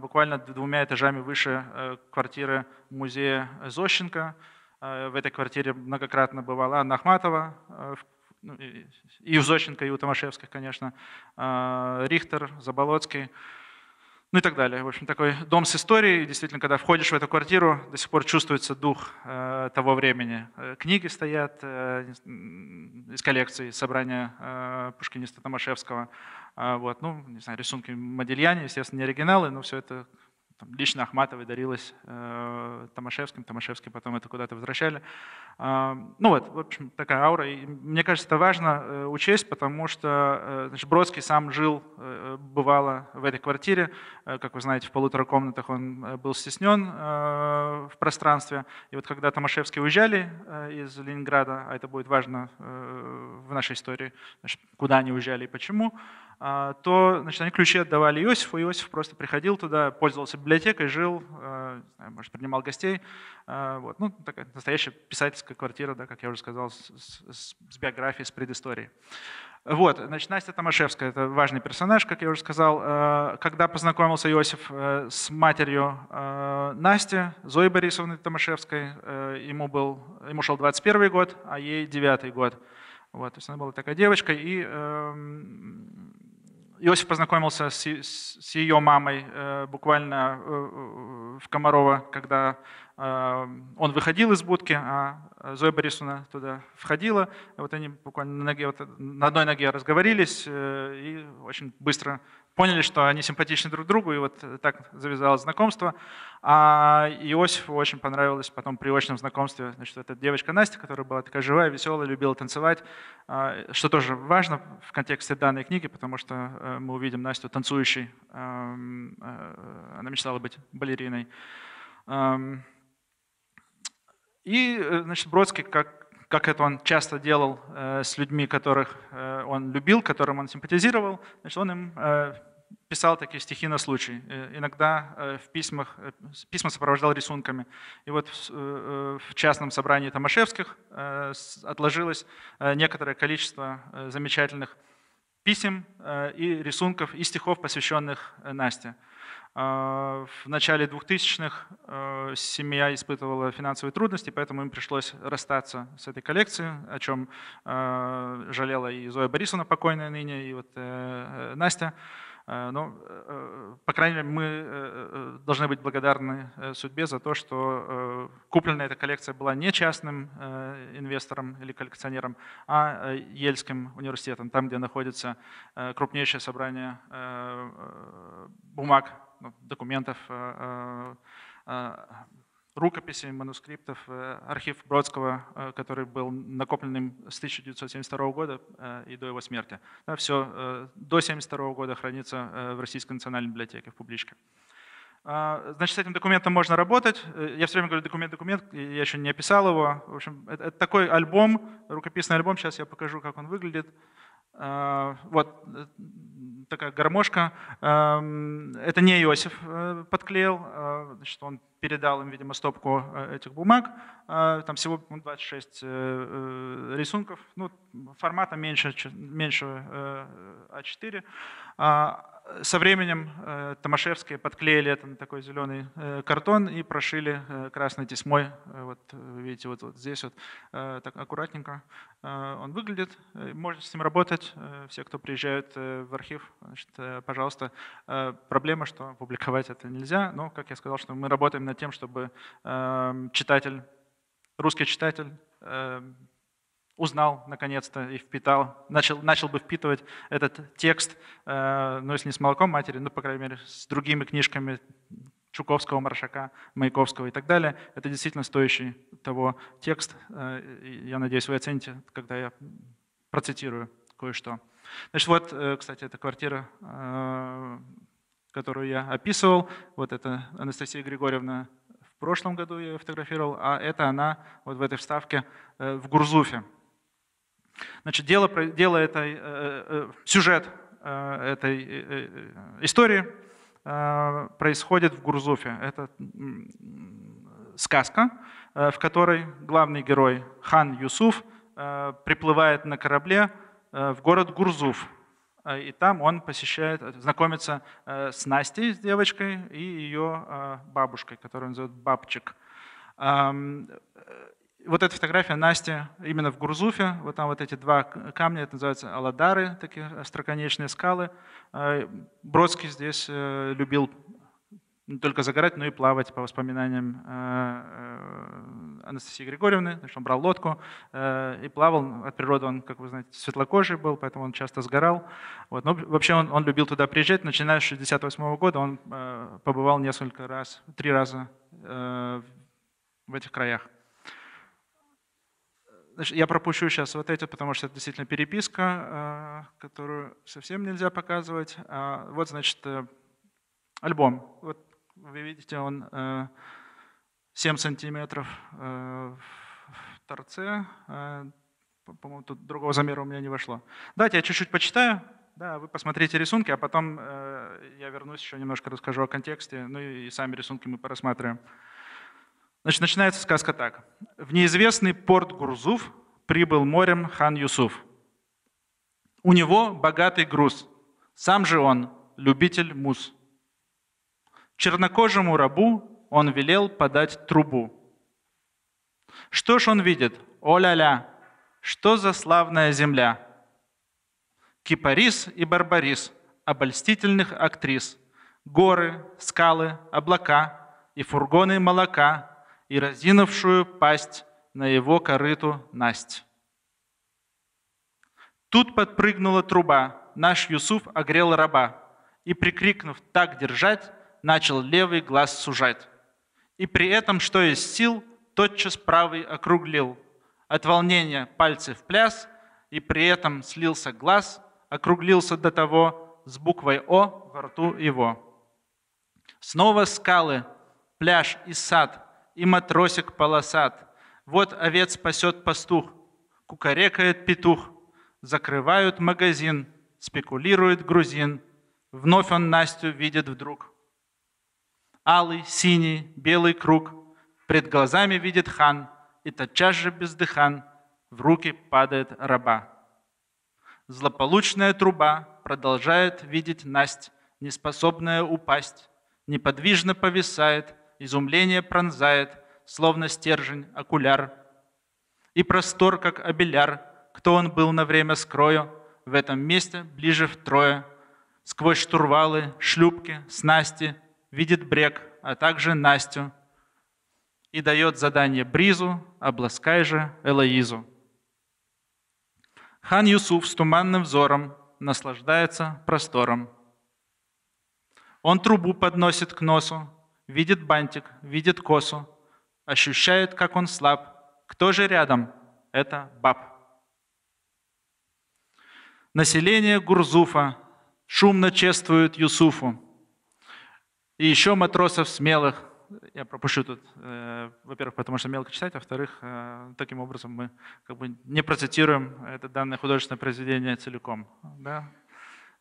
буквально двумя этажами выше квартиры музее Зощенко, э, в этой квартире многократно бывала Анна Ахматова, э, ну, и у Зощенко, и у Томашевских, конечно, э, Рихтер, Заболоцкий, ну и так далее. В общем, такой дом с историей. Действительно, когда входишь в эту квартиру, до сих пор чувствуется дух того времени. Книги стоят из коллекции собрания Пушкиниста Томашевского. Вот, ну, не знаю, рисунки Модельяне, естественно, не оригиналы, но все это там, лично Ахматовой дарилась э, Томашевским, Томашевский потом это куда-то возвращали. Э, ну вот, в общем, такая аура. И мне кажется, это важно э, учесть, потому что э, значит, Бродский сам жил, э, бывало, в этой квартире. Э, как вы знаете, в полутора комнатах он э, был стеснен э, в пространстве. И вот когда Томашевские уезжали э, из Ленинграда, а это будет важно э, в нашей истории, значит, куда они уезжали и почему, а, то значит, они ключи отдавали Иосифу, Иосиф просто приходил туда, пользовался библиотекой, жил, э, может, принимал гостей. А, вот. Ну, такая настоящая писательская квартира, да, как я уже сказал, с, с, с биографией, с предысторией. Вот, значит, Настя Томашевская, это важный персонаж, как я уже сказал. А, когда познакомился Иосиф э, с матерью э, Насти, Зои Борисовны Томашевской, ему, был, ему шел 21 год, а ей 9 год. Вот, то есть она была такая девочка, и эм, Иосиф познакомился с, с ее мамой э, буквально э, э, в Комарова, когда он выходил из будки, а Зоя Борисовна туда входила. Вот они буквально на, ноге, вот, на одной ноге разговорились и очень быстро поняли, что они симпатичны друг другу, и вот так завязалось знакомство. А Иосифу очень понравилось потом при очном знакомстве, значит, эта девочка Настя, которая была такая живая, веселая, любила танцевать, а, что тоже важно в контексте данной книги, потому что э, мы увидим Настю танцующей, эм, э, она мечтала быть балериной. Эм, и, э, значит, Бродский, как как это он часто делал э, с людьми, которых э, он любил, которым он симпатизировал, значит, он им э, писал такие стихи на случай. Иногда в письмах, письма сопровождал рисунками. И вот в частном собрании Томашевских отложилось некоторое количество замечательных писем и рисунков, и стихов, посвященных Насте. А, в начале 2000-х а, семья испытывала финансовые трудности, поэтому им пришлось расстаться с этой коллекцией, о чем а, жалела и Зоя Борисовна покойная ныне, и вот э, э, Настя. Э, Но, ну, по крайней мере, мы должны быть благодарны судьбе за то, что купленная эта коллекция была не частным инвестором или коллекционером, а Ельским университетом, там, где находится крупнейшее собрание бумаг ну, документов, э, э, э, рукописей, манускриптов, архив Бродского, который был накопленным с 1972 года и до его смерти. Все до 1972 года хранится в Российской национальной библиотеке, в публичке. А, значит, с этим документом можно работать. Я все время говорю документ, документ, я еще не описал его. В общем, это, это такой альбом, рукописный альбом. Сейчас я покажу, как он выглядит. Э, вот э, такая гармошка. Эм, это не Иосиф э, подклеил, значит, он передал им, видимо, стопку этих бумаг. Там всего 26 рисунков, ну, формата меньше, меньше А4 со временем э, Томашевские подклеили это на такой зеленый э, картон и прошили э, красной тесьмой. Вот видите, вот, вот здесь вот так аккуратненько он выглядит. Можно с ним работать. Все, кто приезжают в архив, значит, пожалуйста. Проблема, что публиковать это нельзя. Но, как я сказал, что мы работаем над тем, чтобы эм, читатель, русский читатель эм, узнал наконец-то и впитал, начал, начал бы впитывать этот текст, э, ну если не с молоком матери, ну по крайней мере с другими книжками Чуковского, Маршака, Маяковского и так далее. Это действительно стоящий того текст. Э, я надеюсь, вы оцените, когда я процитирую кое-что. Значит, вот, э, кстати, эта квартира, э, которую я описывал. Вот это Анастасия Григорьевна в прошлом году я фотографировал, а это она вот в этой вставке э, в Гурзуфе. Значит, дело, дело этой э, э, э, сюжет этой истории происходит в Гурзуфе. Это сказка, в которой главный герой хан Юсуф приплывает на корабле в город Гурзуф. И там он посещает, знакомится с Настей, с девочкой, и ее бабушкой, которую он зовет Бабчик. Эм, вот эта фотография Насти именно в Гурзуфе, вот там вот эти два камня, это называются Аладары, такие остроконечные скалы. А, Бродский здесь э, любил не только загорать, но и плавать, по воспоминаниям э, э, Анастасии Григорьевны. Значит, он брал лодку и плавал. От природы он, как вы знаете, светлокожий был, поэтому он часто сгорал. Вот. Но ну, вообще он, он любил туда приезжать. Начиная с 1968 года он побывал несколько раз, три раза в этих краях я пропущу сейчас вот эти, потому что это действительно переписка, э, которую совсем нельзя показывать. А, вот, значит, э, альбом. Вот вы видите, он 7 э, сантиметров в торце. По-моему, тут другого замера у меня не вошло. Давайте я чуть-чуть почитаю. Да, вы посмотрите рисунки, а потом я вернусь еще немножко расскажу о контексте. Ну и сами рисунки мы порассматриваем. Значит, начинается сказка так. В неизвестный порт Гурзуф прибыл морем хан Юсуф. У него богатый груз. Сам же он любитель мус. Чернокожему рабу он велел подать трубу. Что ж он видит? О-ля-ля! Что за славная земля! Кипарис и Барбарис, обольстительных актрис, горы, скалы, облака и фургоны молока, и разинувшую пасть на его корыту насть. Тут подпрыгнула труба, наш Юсуф огрел раба, и, прикрикнув «так держать», начал левый глаз сужать. И при этом, что из сил, тотчас правый округлил. От волнения пальцы в пляс, и при этом слился глаз, округлился до того с буквой «О» во рту его. Снова скалы, пляж и сад и матросик полосат. Вот овец спасет пастух, кукарекает петух, закрывают магазин, спекулирует грузин. Вновь он Настю видит вдруг. Алый, синий, белый круг, пред глазами видит хан, и тотчас же бездыхан в руки падает раба. Злополучная труба продолжает видеть Насть, неспособная упасть, неподвижно повисает – изумление пронзает, словно стержень, окуляр. И простор, как обеляр, кто он был на время скрою, в этом месте ближе втрое. Сквозь штурвалы, шлюпки, снасти видит брег, а также Настю. И дает задание Бризу, обласкай же Элоизу. Хан Юсуф с туманным взором наслаждается простором. Он трубу подносит к носу, видит бантик, видит косу, ощущает, как он слаб. Кто же рядом? Это баб. Население Гурзуфа шумно чествует Юсуфу. И еще матросов смелых. Я пропущу тут, э, во-первых, потому что мелко читать, а во-вторых, э, таким образом мы как бы не процитируем это данное художественное произведение целиком. Да?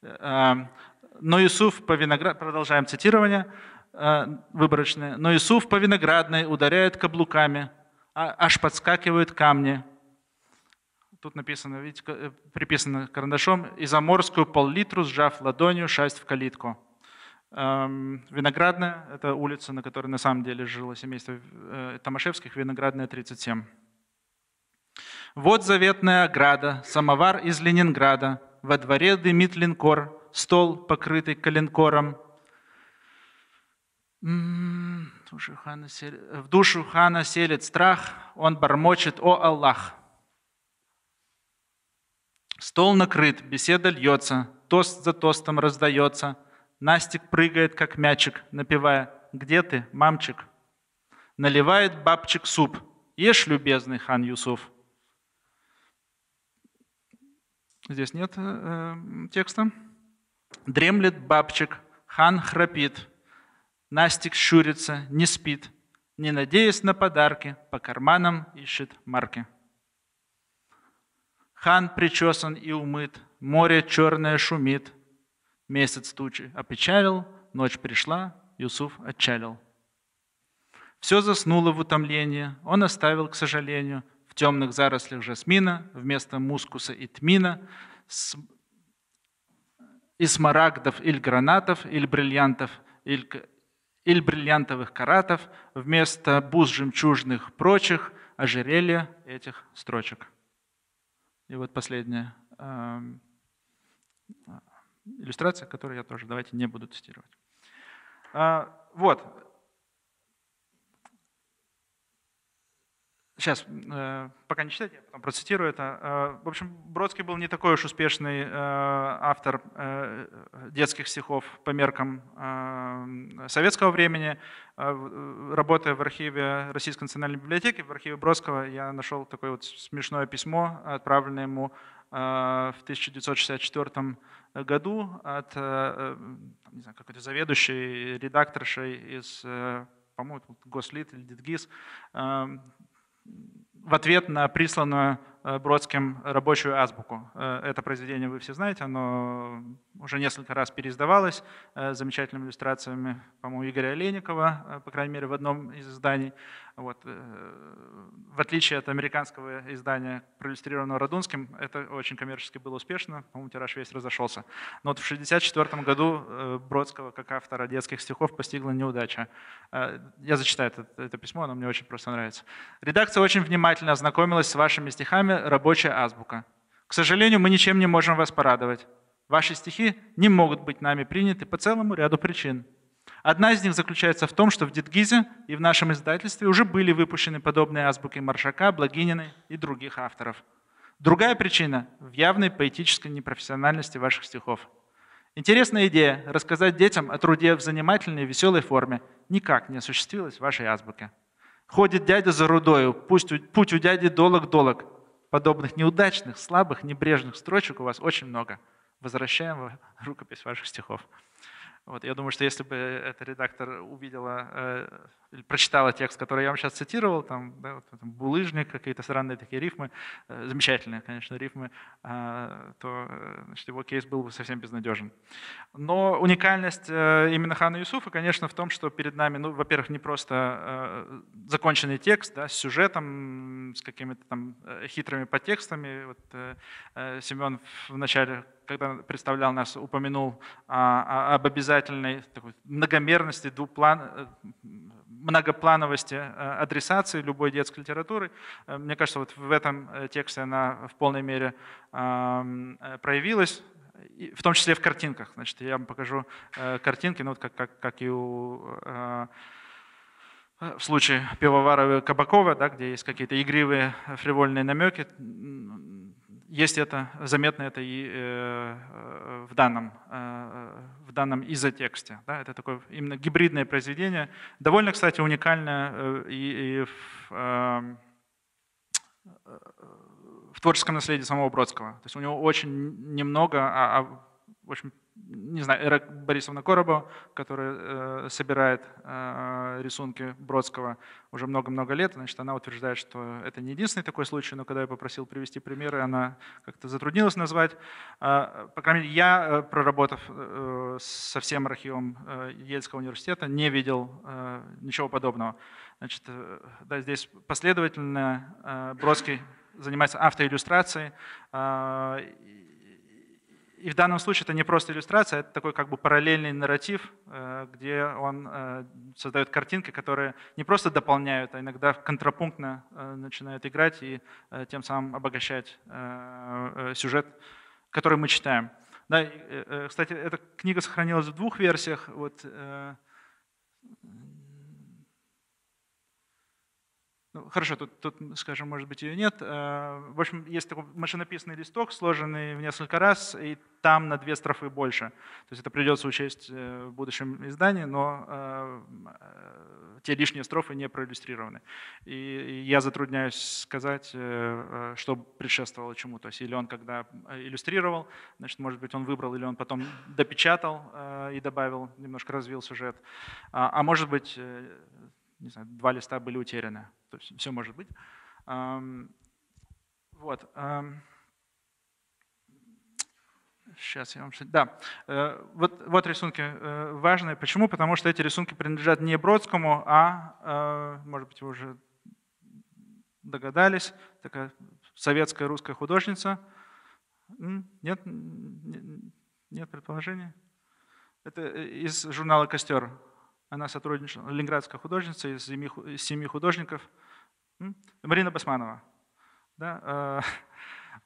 Э, э но Юсуф по виноград... Продолжаем цитирование. А, выборочное. Но Иисус по виноградной ударяет каблуками, а, аж подскакивают камни. Тут написано, видите, э, приписано карандашом, «И заморскую пол-литру, сжав ладонью, шасть в калитку». Эм, виноградная – это улица, на которой на самом деле жило семейство э, Томашевских, Виноградная, 37. «Вот заветная ограда, самовар из Ленинграда, во дворе дымит линкор, стол, покрытый калинкором. Э, в душу хана селит страх, он бормочет «О Аллах!». Стол накрыт, беседа льется, тост за тостом раздается. Настик прыгает, как мячик, напевая «Где ты, мамчик?». Наливает бабчик суп. «Ешь, любезный хан Юсуф». Здесь нет э, э текста. Дремлет бабчик, хан храпит – Настик щурится, не спит, не надеясь на подарки, по карманам ищет марки. Хан причесан и умыт, море черное шумит. Месяц тучи опечалил, ночь пришла, Юсуф отчалил. Все заснуло в утомлении, он оставил, к сожалению, в темных зарослях жасмина вместо мускуса и тмина с... и смарагдов или гранатов, или бриллиантов, или или бриллиантовых каратов, вместо бус жемчужных прочих ожерелья этих строчек. И вот последняя эм, иллюстрация, которую я тоже давайте не буду тестировать. А, вот, Сейчас, э, пока не читайте, я потом процитирую это. Э, в общем, Бродский был не такой уж успешный э, автор детских стихов по меркам советского времени. Работая в архиве Российской национальной библиотеки, в архиве Бродского, я нашел такое вот смешное письмо, отправленное ему в 1964 году от не знаю, какой-то заведующей редакторшей из по-моему, Гослит или Дедгиз, эм, в ответ на присланную Э, Бродским рабочую азбуку. Э, это произведение вы все знаете, оно уже несколько раз переиздавалось э, замечательными иллюстрациями, по-моему, Игоря Олейникова, по крайней мере, в одном из изданий. Вот. В отличие от американского издания, проиллюстрированного Радунским, это очень коммерчески было успешно, по-моему, тираж весь разошелся. Но вот в 1964 году Бродского, как автора детских стихов, постигла неудача. Я зачитаю это, это письмо, оно мне очень просто нравится. «Редакция очень внимательно ознакомилась с вашими стихами, обязательно рабочая азбука. К сожалению, мы ничем не можем вас порадовать. Ваши стихи не могут быть нами приняты по целому ряду причин. Одна из них заключается в том, что в Дедгизе и в нашем издательстве уже были выпущены подобные азбуки Маршака, Благинины и других авторов. Другая причина – в явной поэтической непрофессиональности ваших стихов. Интересная идея – рассказать детям о труде в занимательной и веселой форме – никак не осуществилась в вашей азбуке. Ходит дядя за рудою, пусть, путь у дяди долог-долог подобных неудачных, слабых, небрежных строчек у вас очень много. Возвращаем рукопись ваших стихов. Вот, я думаю, что если бы этот редактор увидела э, или прочитала текст, который я вам сейчас цитировал, там, да, вот, там булыжник, какие-то странные такие рифмы, э, замечательные, конечно, рифмы, а, э, то значит, его кейс был бы совсем безнадежен. Но уникальность э, именно Хана Юсуфа, конечно, в том, что перед нами, ну, во-первых, не просто э, законченный текст да, с сюжетом, с какими-то там э, хитрыми подтекстами. Вот, э, э Семен в начале когда представлял нас, упомянул а, а об обязательной такой многомерности, дуплан, э, многоплановости э, адресации любой детской литературы. Э, мне кажется, вот в этом тексте она в полной мере проявилась в том числе в картинках. Значит, я вам покажу картинки, ну, как, как, как и у, э, в случае Пивоварова и Кабакова, да, где есть какие-то игривые фривольные намеки есть это, заметно это и э, э, в данном, э, в данном изотексте. Да? Это такое именно гибридное произведение. Довольно, кстати, уникальное и, и в, в творческом наследии самого Бродского. То есть у него очень немного, а, а очень не знаю, Эра Борисовна Коробова, которая э, собирает э, рисунки Бродского уже много-много лет, значит, она утверждает, что это не единственный такой случай, но когда я попросил привести примеры, она как-то затруднилась назвать. Э, по крайней мере, я, э, проработав э, со всем архивом э, Ельского университета, не видел э, ничего подобного. Значит, э, да, здесь последовательно э, Бродский занимается автоиллюстрацией, э, и в данном случае это не просто иллюстрация, это такой как бы параллельный нарратив, э, где он э, создает картинки, которые не просто дополняют, а иногда контрапунктно э, начинают играть и тем самым обогащать сюжет, который мы читаем. Да, кстати, эта книга сохранилась в двух версиях. Вот, ну, хорошо, тут, тут, скажем, может быть, ее нет. Э, в общем, есть такой машинописный листок, сложенный в несколько раз, и там на две строфы больше. То есть это придется учесть э, в будущем издании, но э, те лишние строфы не проиллюстрированы. И я затрудняюсь сказать, что предшествовало чему. То есть или он когда иллюстрировал, значит, может быть, он выбрал, или он потом допечатал и добавил, немножко развил сюжет. А, а может быть, не знаю, два листа были утеряны. То есть все может быть. Вот. Сейчас я вам... Да, э, вот, вот рисунки э, важные. Почему? Потому что эти рисунки принадлежат не Бродскому, а, э, может быть, вы уже догадались, такая советская русская художница. Нет, нет предположений? Это из журнала «Костер» Она сотрудничала, ленинградская художница из семи художников, Марина Басманова, да,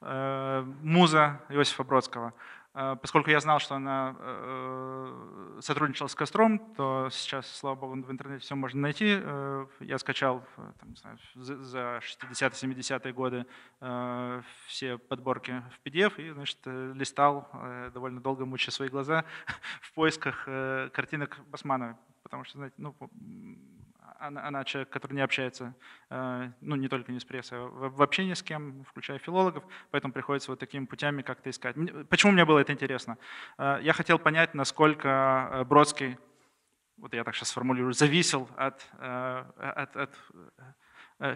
э, э, муза Иосифа Бродского. Э, поскольку я знал, что она сотрудничала с Костром, то сейчас, слава богу, в интернете все можно найти. Я скачал там, не знаю, за 60-70-е годы все подборки в PDF и значит, листал, довольно долго мучая свои глаза, в поисках картинок Басмановой потому что, знаете, ну, а, она, она человек, который не общается, э, ну, не только не с прессой, а вообще ни с кем, включая филологов, поэтому приходится вот такими путями как-то искать. Почему мне было это интересно? Э, я хотел понять, насколько э, Бродский, вот я так сейчас сформулирую, зависел от, от, от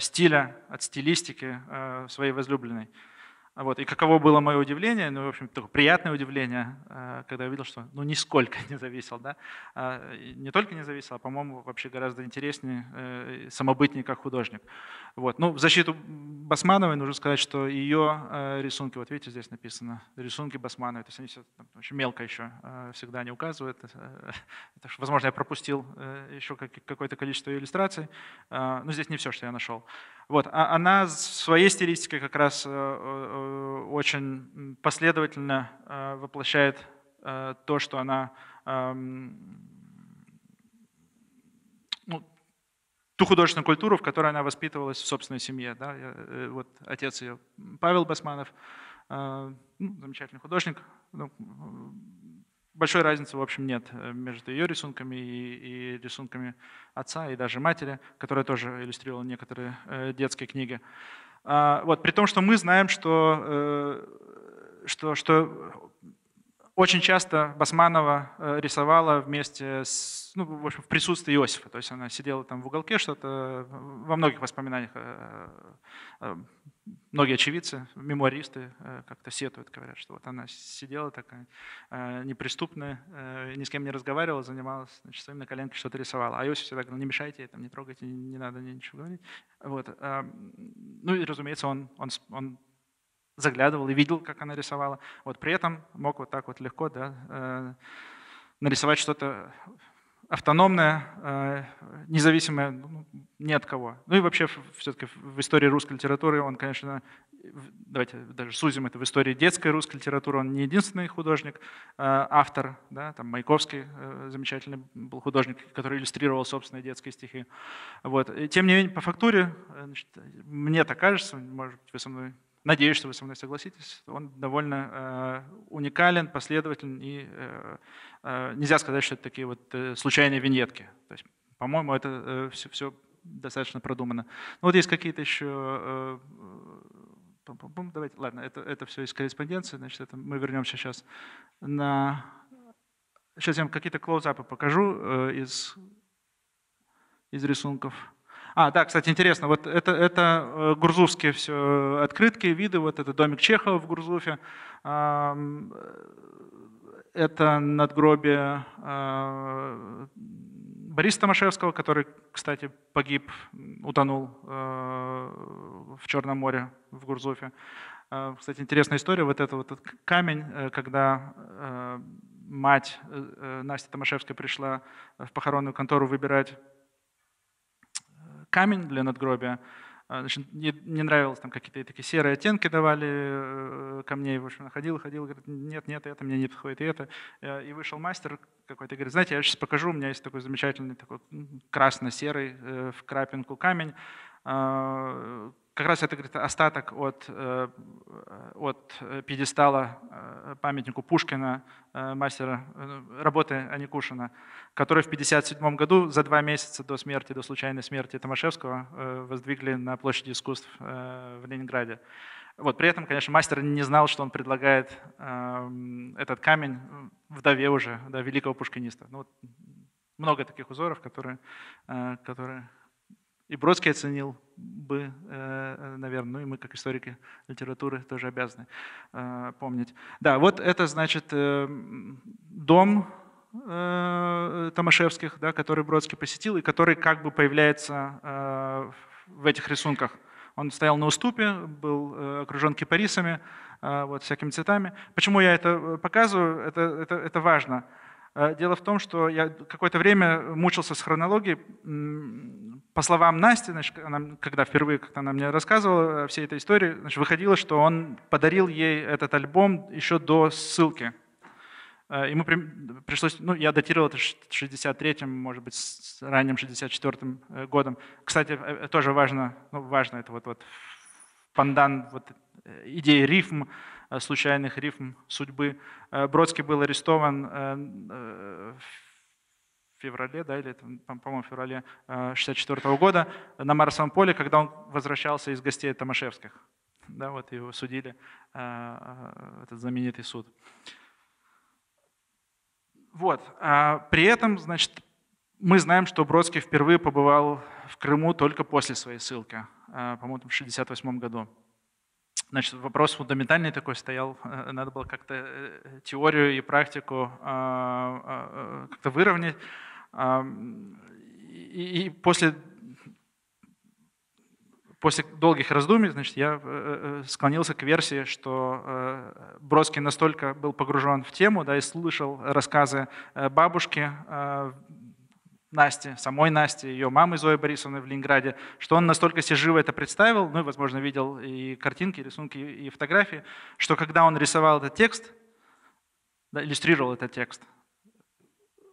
стиля, от стилистики своей возлюбленной. Вот. И каково было мое удивление, ну, в общем, такое приятное удивление, а, когда я увидел, что ну, нисколько не зависел. Да? А, не только не зависел, а, по-моему, вообще гораздо интереснее э, самобытнее как художник. Вот. Ну, в защиту Басмановой нужно сказать, что ее э, рисунки, вот видите, здесь написано, рисунки Басмановой, то есть они все там, очень мелко еще э, всегда они указывают. Это, возможно, я пропустил еще какое-то количество иллюстраций, но здесь не все, что я нашел. Вот, а она своей стилистикой как раз э, э, очень последовательно э, воплощает то, что она эм, ну, ту художественную культуру, в которой она воспитывалась в собственной семье. Да? Вот отец ее, Павел Басманов, ну, замечательный художник, ну, большой разницы, в общем, нет э, между ее рисунками и, и рисунками отца и даже матери, которая тоже иллюстрировала некоторые э, детские книги. А, вот, при том, что мы знаем, что, э, что, что очень часто Басманова рисовала вместе с, ну, в, общем, в присутствии Иосифа. То есть она сидела там в уголке, что-то во многих воспоминаниях многие очевидцы, мемуаристы э, как-то сетуют, говорят, что вот она сидела такая э, неприступная, э, ни с кем не разговаривала, занималась значит, своим на коленке что-то рисовала. А Иосиф всегда говорил, «Ну, не мешайте ей, не трогайте, не надо ничего говорить. Вот. А, ну и, разумеется, он, он, он заглядывал и видел, как она рисовала. Вот при этом мог вот так вот легко да, нарисовать что-то автономная, э, независимая ну, ни от кого. Ну и вообще все-таки в истории русской литературы он, конечно, э, давайте даже сузим это, в истории детской русской литературы он не единственный художник, э, автор, да, там Маяковский замечательный был художник, который иллюстрировал собственные детские стихи. Вот. И, тем не менее, по фактуре, значит, мне так кажется, может, быть вы со мной Надеюсь, что вы со мной согласитесь. Он довольно э, уникален, последователен и э, Э, нельзя сказать, что это такие вот э, случайные виньетки. То есть, по-моему, это все, э, все достаточно продумано. Ну, вот есть какие-то еще... Давайте, ладно, это, это все из корреспонденции, значит, это мы вернемся сейчас на... Сейчас я вам какие-то клоузапы покажу из, из рисунков. А, да, кстати, интересно, вот это, это гурзувские все открытки, виды, вот это домик Чехова в Гурзуфе. Это надгробие а, Бориса Томашевского, который, кстати, погиб, утонул а, в Черном море, в Гурзуфе. А, кстати, интересная история, вот этот вот камень, э, когда мать э, э, Насти Томашевской пришла в похоронную контору выбирать камень для надгробия, а, значит, не, не нравилось, там какие-то такие серые оттенки давали э, ко мне. В общем, ходил, ходил, говорит, нет, нет, это мне не подходит, и это. Э, и вышел мастер какой-то, говорит, знаете, я сейчас покажу, у меня есть такой замечательный такой красно-серый э, в крапинку камень. А, как раз это говорит, остаток от, э, от пьедестала э, памятнику Пушкина, э, мастера работы Аникушина, который в 1957 году за два месяца до смерти, до случайной смерти Томашевского воздвигли на площади искусств в Ленинграде. Вот, при этом, конечно, мастер не знал, что он предлагает эм, этот камень вдове уже, да, великого пушкиниста. Ну, вот, много таких узоров, которые, которые и Бродский оценил бы, э, э, наверное, ну и мы как историки литературы тоже обязаны э, помнить. Да, вот это значит дом Томашевских, да, который Бродский посетил и который как бы появляется в этих рисунках. Он стоял на уступе, был окружен кипарисами, вот, всякими цветами. Почему я это показываю? Это, это, это важно. Э, дело в том, что я какое-то время мучился с хронологией. По словам Насти, значит, она, когда впервые как то она мне рассказывала о всей этой истории, значит, выходило, что он подарил ей этот альбом еще до ссылки. Э, ему пришлось, ну, я датировал это 63-м, может быть, с ранним 64-м э, годом. Кстати, тоже важно, ну, важно это вот, вот пандан вот, идея рифм, Э, случайных рифм судьбы. Э, Бродский был арестован э, в феврале, да, или, по-моему, в феврале 1964 года на Марсовом поле, когда он возвращался из гостей Томашевских. Да, вот его судили, этот знаменитый суд. Вот. А при этом, значит, мы знаем, что Бродский впервые побывал в Крыму только после своей ссылки, по-моему, в 1968 году. Значит, вопрос фундаментальный такой стоял, надо было как-то э, теорию и практику а, а, а, как-то выровнять. И после, после долгих раздумий значит, я э, э, склонился к версии, что Бродский настолько был погружен в тему да, и слышал рассказы бабушки Насти, самой Насти, ее мамы Зои Борисовны в Ленинграде, что он настолько себе живо это представил, ну и, возможно, видел и картинки, и рисунки, и фотографии, что когда он рисовал этот текст, да, иллюстрировал этот текст,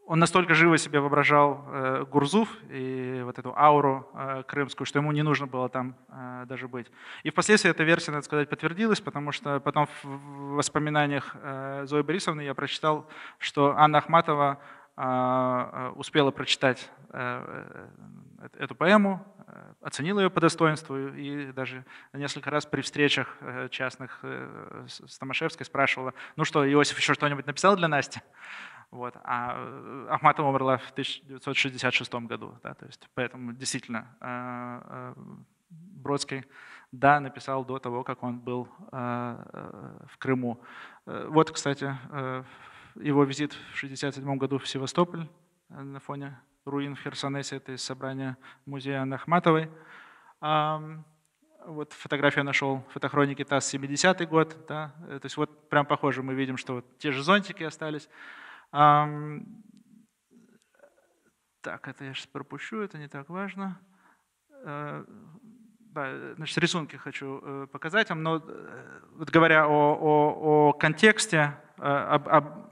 он настолько живо себе воображал э, Гурзуф и вот эту ауру э, крымскую, что ему не нужно было там э, даже быть. И впоследствии эта версия, надо сказать, подтвердилась, потому что потом в воспоминаниях э, Зои Борисовны я прочитал, что Анна Ахматова а, э, успела прочитать э, э, эту поэму, оценила ее по достоинству и даже несколько раз при встречах частных с Томашевской спрашивала, ну что, Иосиф еще что-нибудь написал для Насти? Вот. А Ахматова умерла в 1966 году, да, то есть, поэтому действительно Бродский да, написал до того, как он был в Крыму. Вот, кстати, его визит в 1967 году в Севастополь э, на фоне руин в Херсонесе, это из собрания музея Анны Ахматовой. Вот фотографию нашел, фотохроники ТАСС 70-й год. Да? Э, то есть вот прям похоже, мы видим, что вот те же зонтики остались. Так, это я сейчас пропущу, это не так важно. Э, да, значит, рисунки хочу показать вам, но вот говоря о, о, о контексте, об, об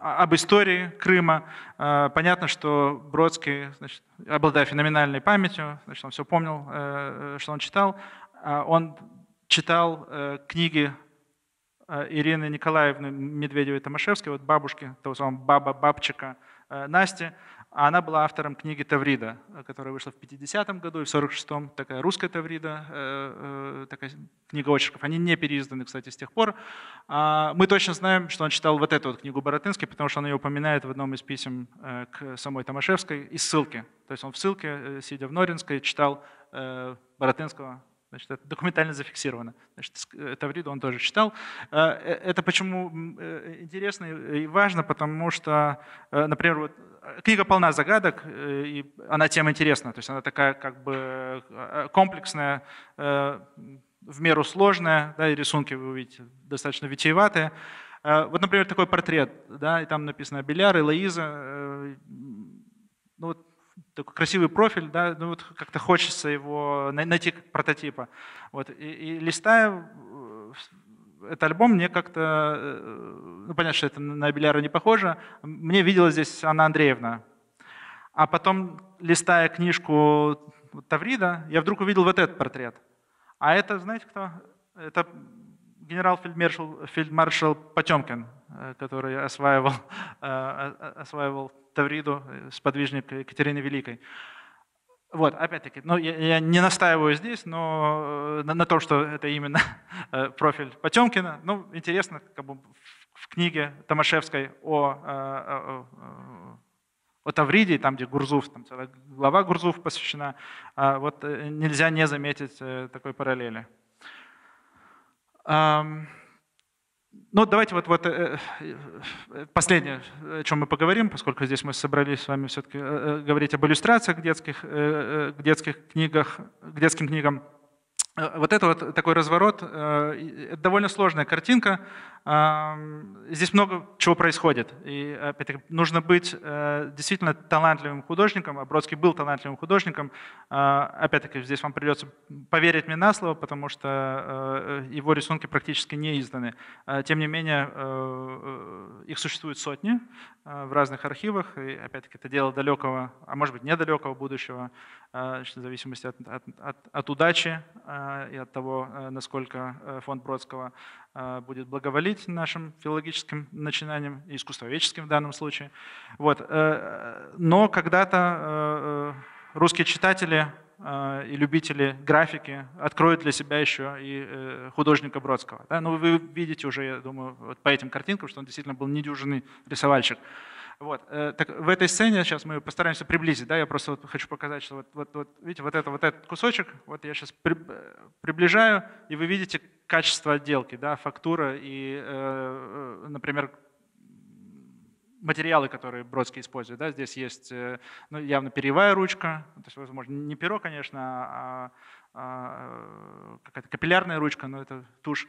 об истории Крыма. Э, понятно, что Бродский, значит, обладая феноменальной памятью, значит, он все помнил, э, э, что он читал. А он читал книги Ирины Николаевны Медведевой-Томашевской, вот бабушки, того самого баба-бабчика Насти, а она была автором книги Таврида, э, которая вышла в 50-м году и в 46-м такая русская Таврида, э, э, такая книга очерков. Они не переизданы, кстати, с тех пор. А, мы точно знаем, что он читал вот эту вот книгу Боротынский, потому что он ее упоминает в одном из писем к самой Томашевской из ссылки. То есть он в ссылке, сидя в Норинской, читал Боротынского Значит, это документально зафиксировано. Значит, э, Тавриду он тоже читал. Э, э, это почему интересно и важно, потому что, например, вот книга полна загадок, и она тем интересна. То есть она такая как бы комплексная, в меру сложная, да, и рисунки вы увидите достаточно витиеватые. Вот, например, такой портрет, да, и там написано Беляр и Лоиза. Ну, вот такой красивый профиль, да, ну вот как-то хочется его найти как прототипа. Вот, и, и листая э, этот альбом, мне как-то, э, ну понятно, что это на Беляру не похоже, мне видела здесь Анна Андреевна. А потом, листая книжку Таврида, я вдруг увидел вот этот портрет. А это, знаете кто? Это генерал-фельдмаршал фельдмаршал Потемкин, э, который осваивал, э, осваивал Тавриду, э, сподвижник Екатерины Великой. Вот, опять-таки, ну, я, я не настаиваю здесь, но на, на том, что это именно профиль Потемкина. Ну, интересно, как бы в книге Томашевской о, о, о, о Тавриде, там, где Гурзуф, там целая глава Гурзуф посвящена, а вот нельзя не заметить такой параллели. Ну, давайте вот, вот э, э, последнее, о чем мы поговорим, поскольку здесь мы собрались с вами все-таки э, говорить об иллюстрациях к детских, к детских книгах, к детским книгам. Э, вот это вот такой разворот, э, это довольно сложная картинка. Здесь много чего происходит. И опять таки нужно быть э, действительно талантливым художником. А Бродский был талантливым художником. Опять-таки, здесь вам придется поверить мне на слово, потому что его рисунки практически не изданы. Тем не менее, их существует сотни в разных архивах. И опять-таки, это дело далекого, а может быть, недалекого будущего, в зависимости от, от, от, от удачи и от того, э, насколько э, фонд Бродского э, будет благоволить нашим филологическим начинаниям, и искусствоведческим в данном случае. Вот. Но когда-то русские читатели и любители графики откроют для себя еще и художника Бродского. Да? Ну, вы видите уже, я думаю, вот по этим картинкам, что он действительно был недюжинный рисовальщик. Вот, э, так в этой сцене, сейчас мы постараемся приблизить, да, я просто вот хочу показать, что вот, вот, вот видите, вот, это, вот этот кусочек, вот я сейчас при, э, приближаю, и вы видите качество отделки, да, фактура и, э, э например, материалы, которые Бродский использует. Да? Здесь есть ну, явно перьевая ручка, то есть, возможно, не перо, конечно, а, а какая-то капиллярная ручка, но это тушь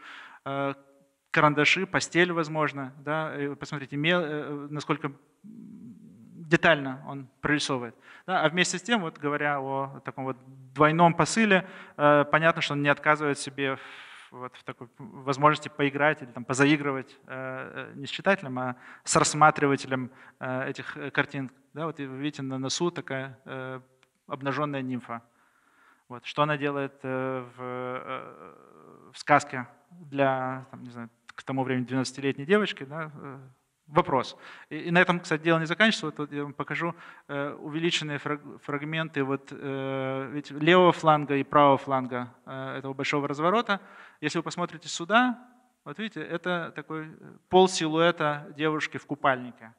карандаши, постель, возможно. Да? Э, посмотрите, э, насколько детально он прорисовывает. Да? А вместе с тем, вот говоря о таком вот двойном посыле, э, понятно, что он не отказывает себе вот в такой возможности поиграть или там позаигрывать не с читателем, а с рассматривателем этих картин. Да, вот вы видите на носу такая обнаженная нимфа. Вот, что она делает в, в сказке для там, не знаю, к тому времени 12-летней девочкой, да, э, вопрос. И, на этом, кстати, дело не заканчивается. Вот я вам покажу э, увеличенные фрагменты вот, э, ведь левого фланга и правого фланга этого большого разворота. Если вы посмотрите сюда, вот видите, это такой пол силуэта девушки в купальнике.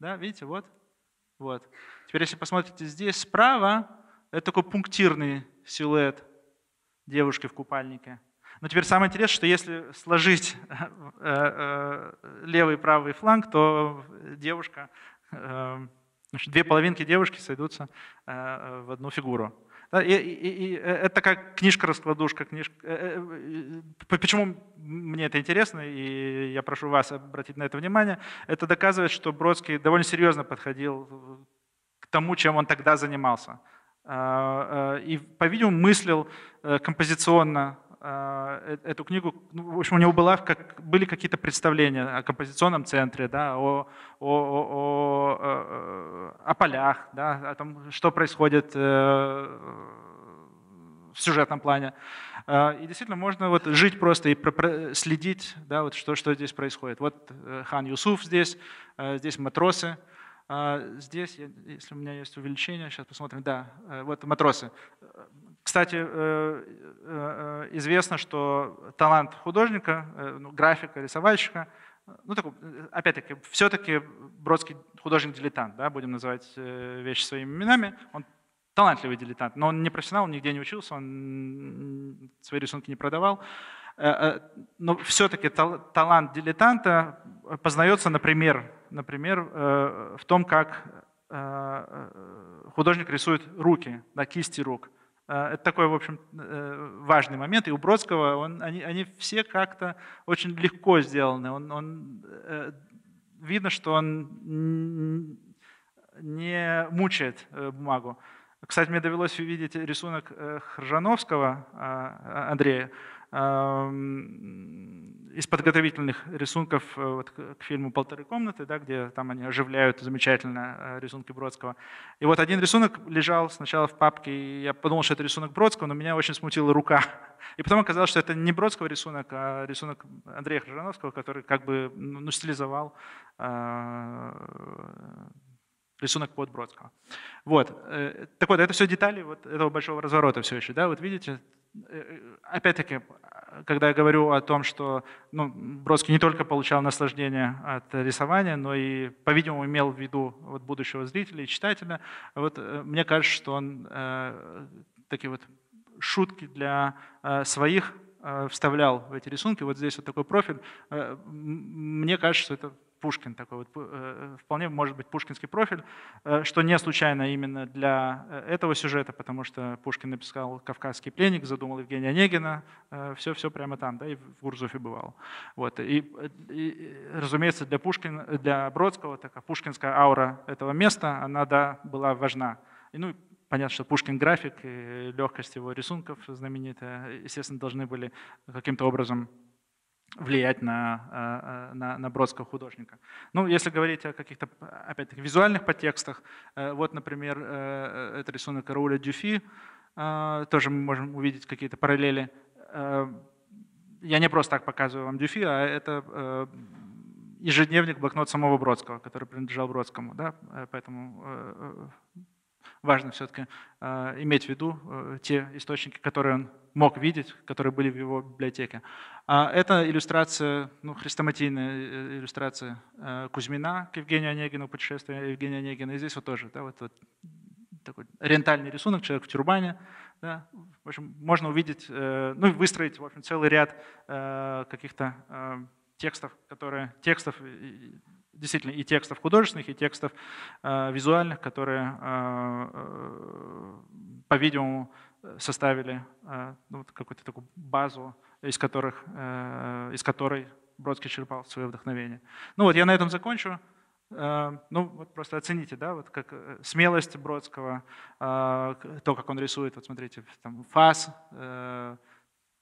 Да, видите, вот. вот. Теперь, если посмотрите здесь справа, это такой пунктирный силуэт девушки в купальнике. Но теперь самое интересное, что если сложить э, э, левый и правый фланг, то девушка, значит, э, две половинки девушки сойдутся в одну фигуру. И, и, и это такая книжка-раскладушка. Книжка. Почему мне это интересно, и я прошу вас обратить на это внимание, это доказывает, что Бродский довольно серьезно подходил к тому, чем он тогда занимался. И, по-видимому, мыслил композиционно Э, э, эту книгу, ну, в общем, у него была, как, были какие-то представления о композиционном центре, да, о, о, о, о э, полях, да, о том, что происходит в сюжетном плане. И действительно можно вот жить просто и следить, да, вот что, что здесь происходит. Вот хан Юсуф здесь, здесь матросы, здесь, если у меня есть увеличение, сейчас посмотрим, да, вот матросы. Кстати, э, э, э, известно, что талант художника, ну, графика, рисовальщика, ну, такой, опять-таки, все-таки Бродский художник-дилетант, да, будем называть вещи своими именами, он талантливый дилетант, но он не профессионал, он нигде не учился, он свои рисунки не продавал. Но все-таки талант дилетанта познается, например, например, в том, как художник рисует руки, да, кисти рук – а, это такой, в общем, э, важный момент. И у Бродского он, они, они все как-то очень легко сделаны. Он, он, э, видно, что он не мучает э, бумагу. Кстати, мне довелось увидеть рисунок Хржановского а, Андрея, из подготовительных рисунков э, вот, к фильму «Полторы комнаты», да, где там они оживляют замечательно э, рисунки Бродского. И вот один рисунок лежал сначала в папке, и я подумал, что это рисунок Бродского, но меня очень смутила рука. И потом оказалось, что это не Бродского рисунок, а рисунок Андрея Хржановского, который как бы ну, ну стилизовал э, рисунок под Бродского. Вот. Э, так вот, это все детали вот этого большого разворота все еще. Да? Вот видите, э, опять-таки, когда я говорю о том, что ну, Бродский не только получал наслаждение от рисования, но и, по-видимому, имел в виду вот, будущего зрителя и читателя, вот, э, мне кажется, что он э, такие вот шутки для э, своих э, вставлял в эти рисунки. Вот здесь вот такой профиль. Э, мне кажется, что это Пушкин такой вот, э, э, вполне может быть пушкинский профиль, э, что не случайно именно для этого сюжета, потому что Пушкин написал «Кавказский пленник», задумал Евгения Онегина, все-все прямо там, да, и в Гурзуфе бывал. Вот, и, и, разумеется, для Пушкина, для Бродского такая пушкинская аура этого места, она, да, была важна. И, ну, Понятно, что Пушкин график, и легкость его рисунков знаменитая, естественно, должны были каким-то образом влиять на, э, э, на, на Бродского художника. Ну, если говорить о каких-то, опять-таки, визуальных подтекстах, э, вот, например, это рисунок Рауля Дюфи, тоже мы можем увидеть какие-то параллели. Я не просто так показываю вам Дюфи, а это ежедневник, блокнот самого Бродского, который принадлежал Бродскому. Да? Поэтому важно все-таки иметь в виду те источники, которые он мог видеть, которые были в его библиотеке. А, это иллюстрация, ну, хрестоматийная э, иллюстрация э, Кузьмина к Евгению Онегину, путешествие Евгения Онегина. И здесь вот тоже да, вот, вот такой ориентальный рисунок, человек в тюрбане. Да. В общем, можно увидеть, э, ну выстроить в общем, целый ряд каких-то текстов, которые, текстов действительно и текстов художественных, и текстов визуальных, которые, по-видимому, составили э, ну, какую-то такую базу, из, которых, э, из которой Бродский черпал свое вдохновение. Ну вот я на этом закончу. Э, ну вот просто оцените, да, вот как смелость Бродского, то, как он рисует, вот смотрите, там фас,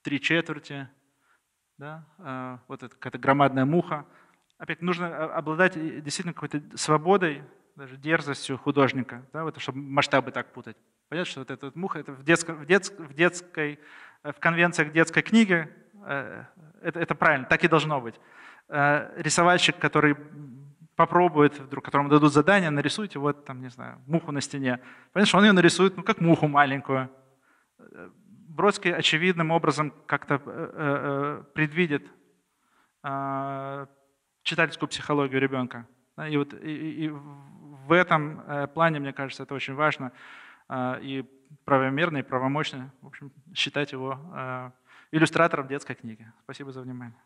три четверти, да, вот это какая-то громадная муха. Опять нужно обладать действительно какой-то свободой, даже дерзостью художника, да, вот, чтобы масштабы так путать. Понятно, что вот эта вот муха, это в, детско, в, детско, в детской, э, в конвенциях детской книги, э, это, это правильно, так и должно быть. Э, рисовальщик, который попробует, вдруг которому дадут задание, нарисуйте вот там, не знаю, муху на стене. Понятно, что он ее нарисует, ну, как муху маленькую. Э, Бродский очевидным образом как-то э, э предвидит читательскую психологию ребенка. И вот и, и в этом плане, мне кажется, это очень важно. А, и правомерно и правомощно в общем, считать его а, иллюстратором детской книги. Спасибо за внимание.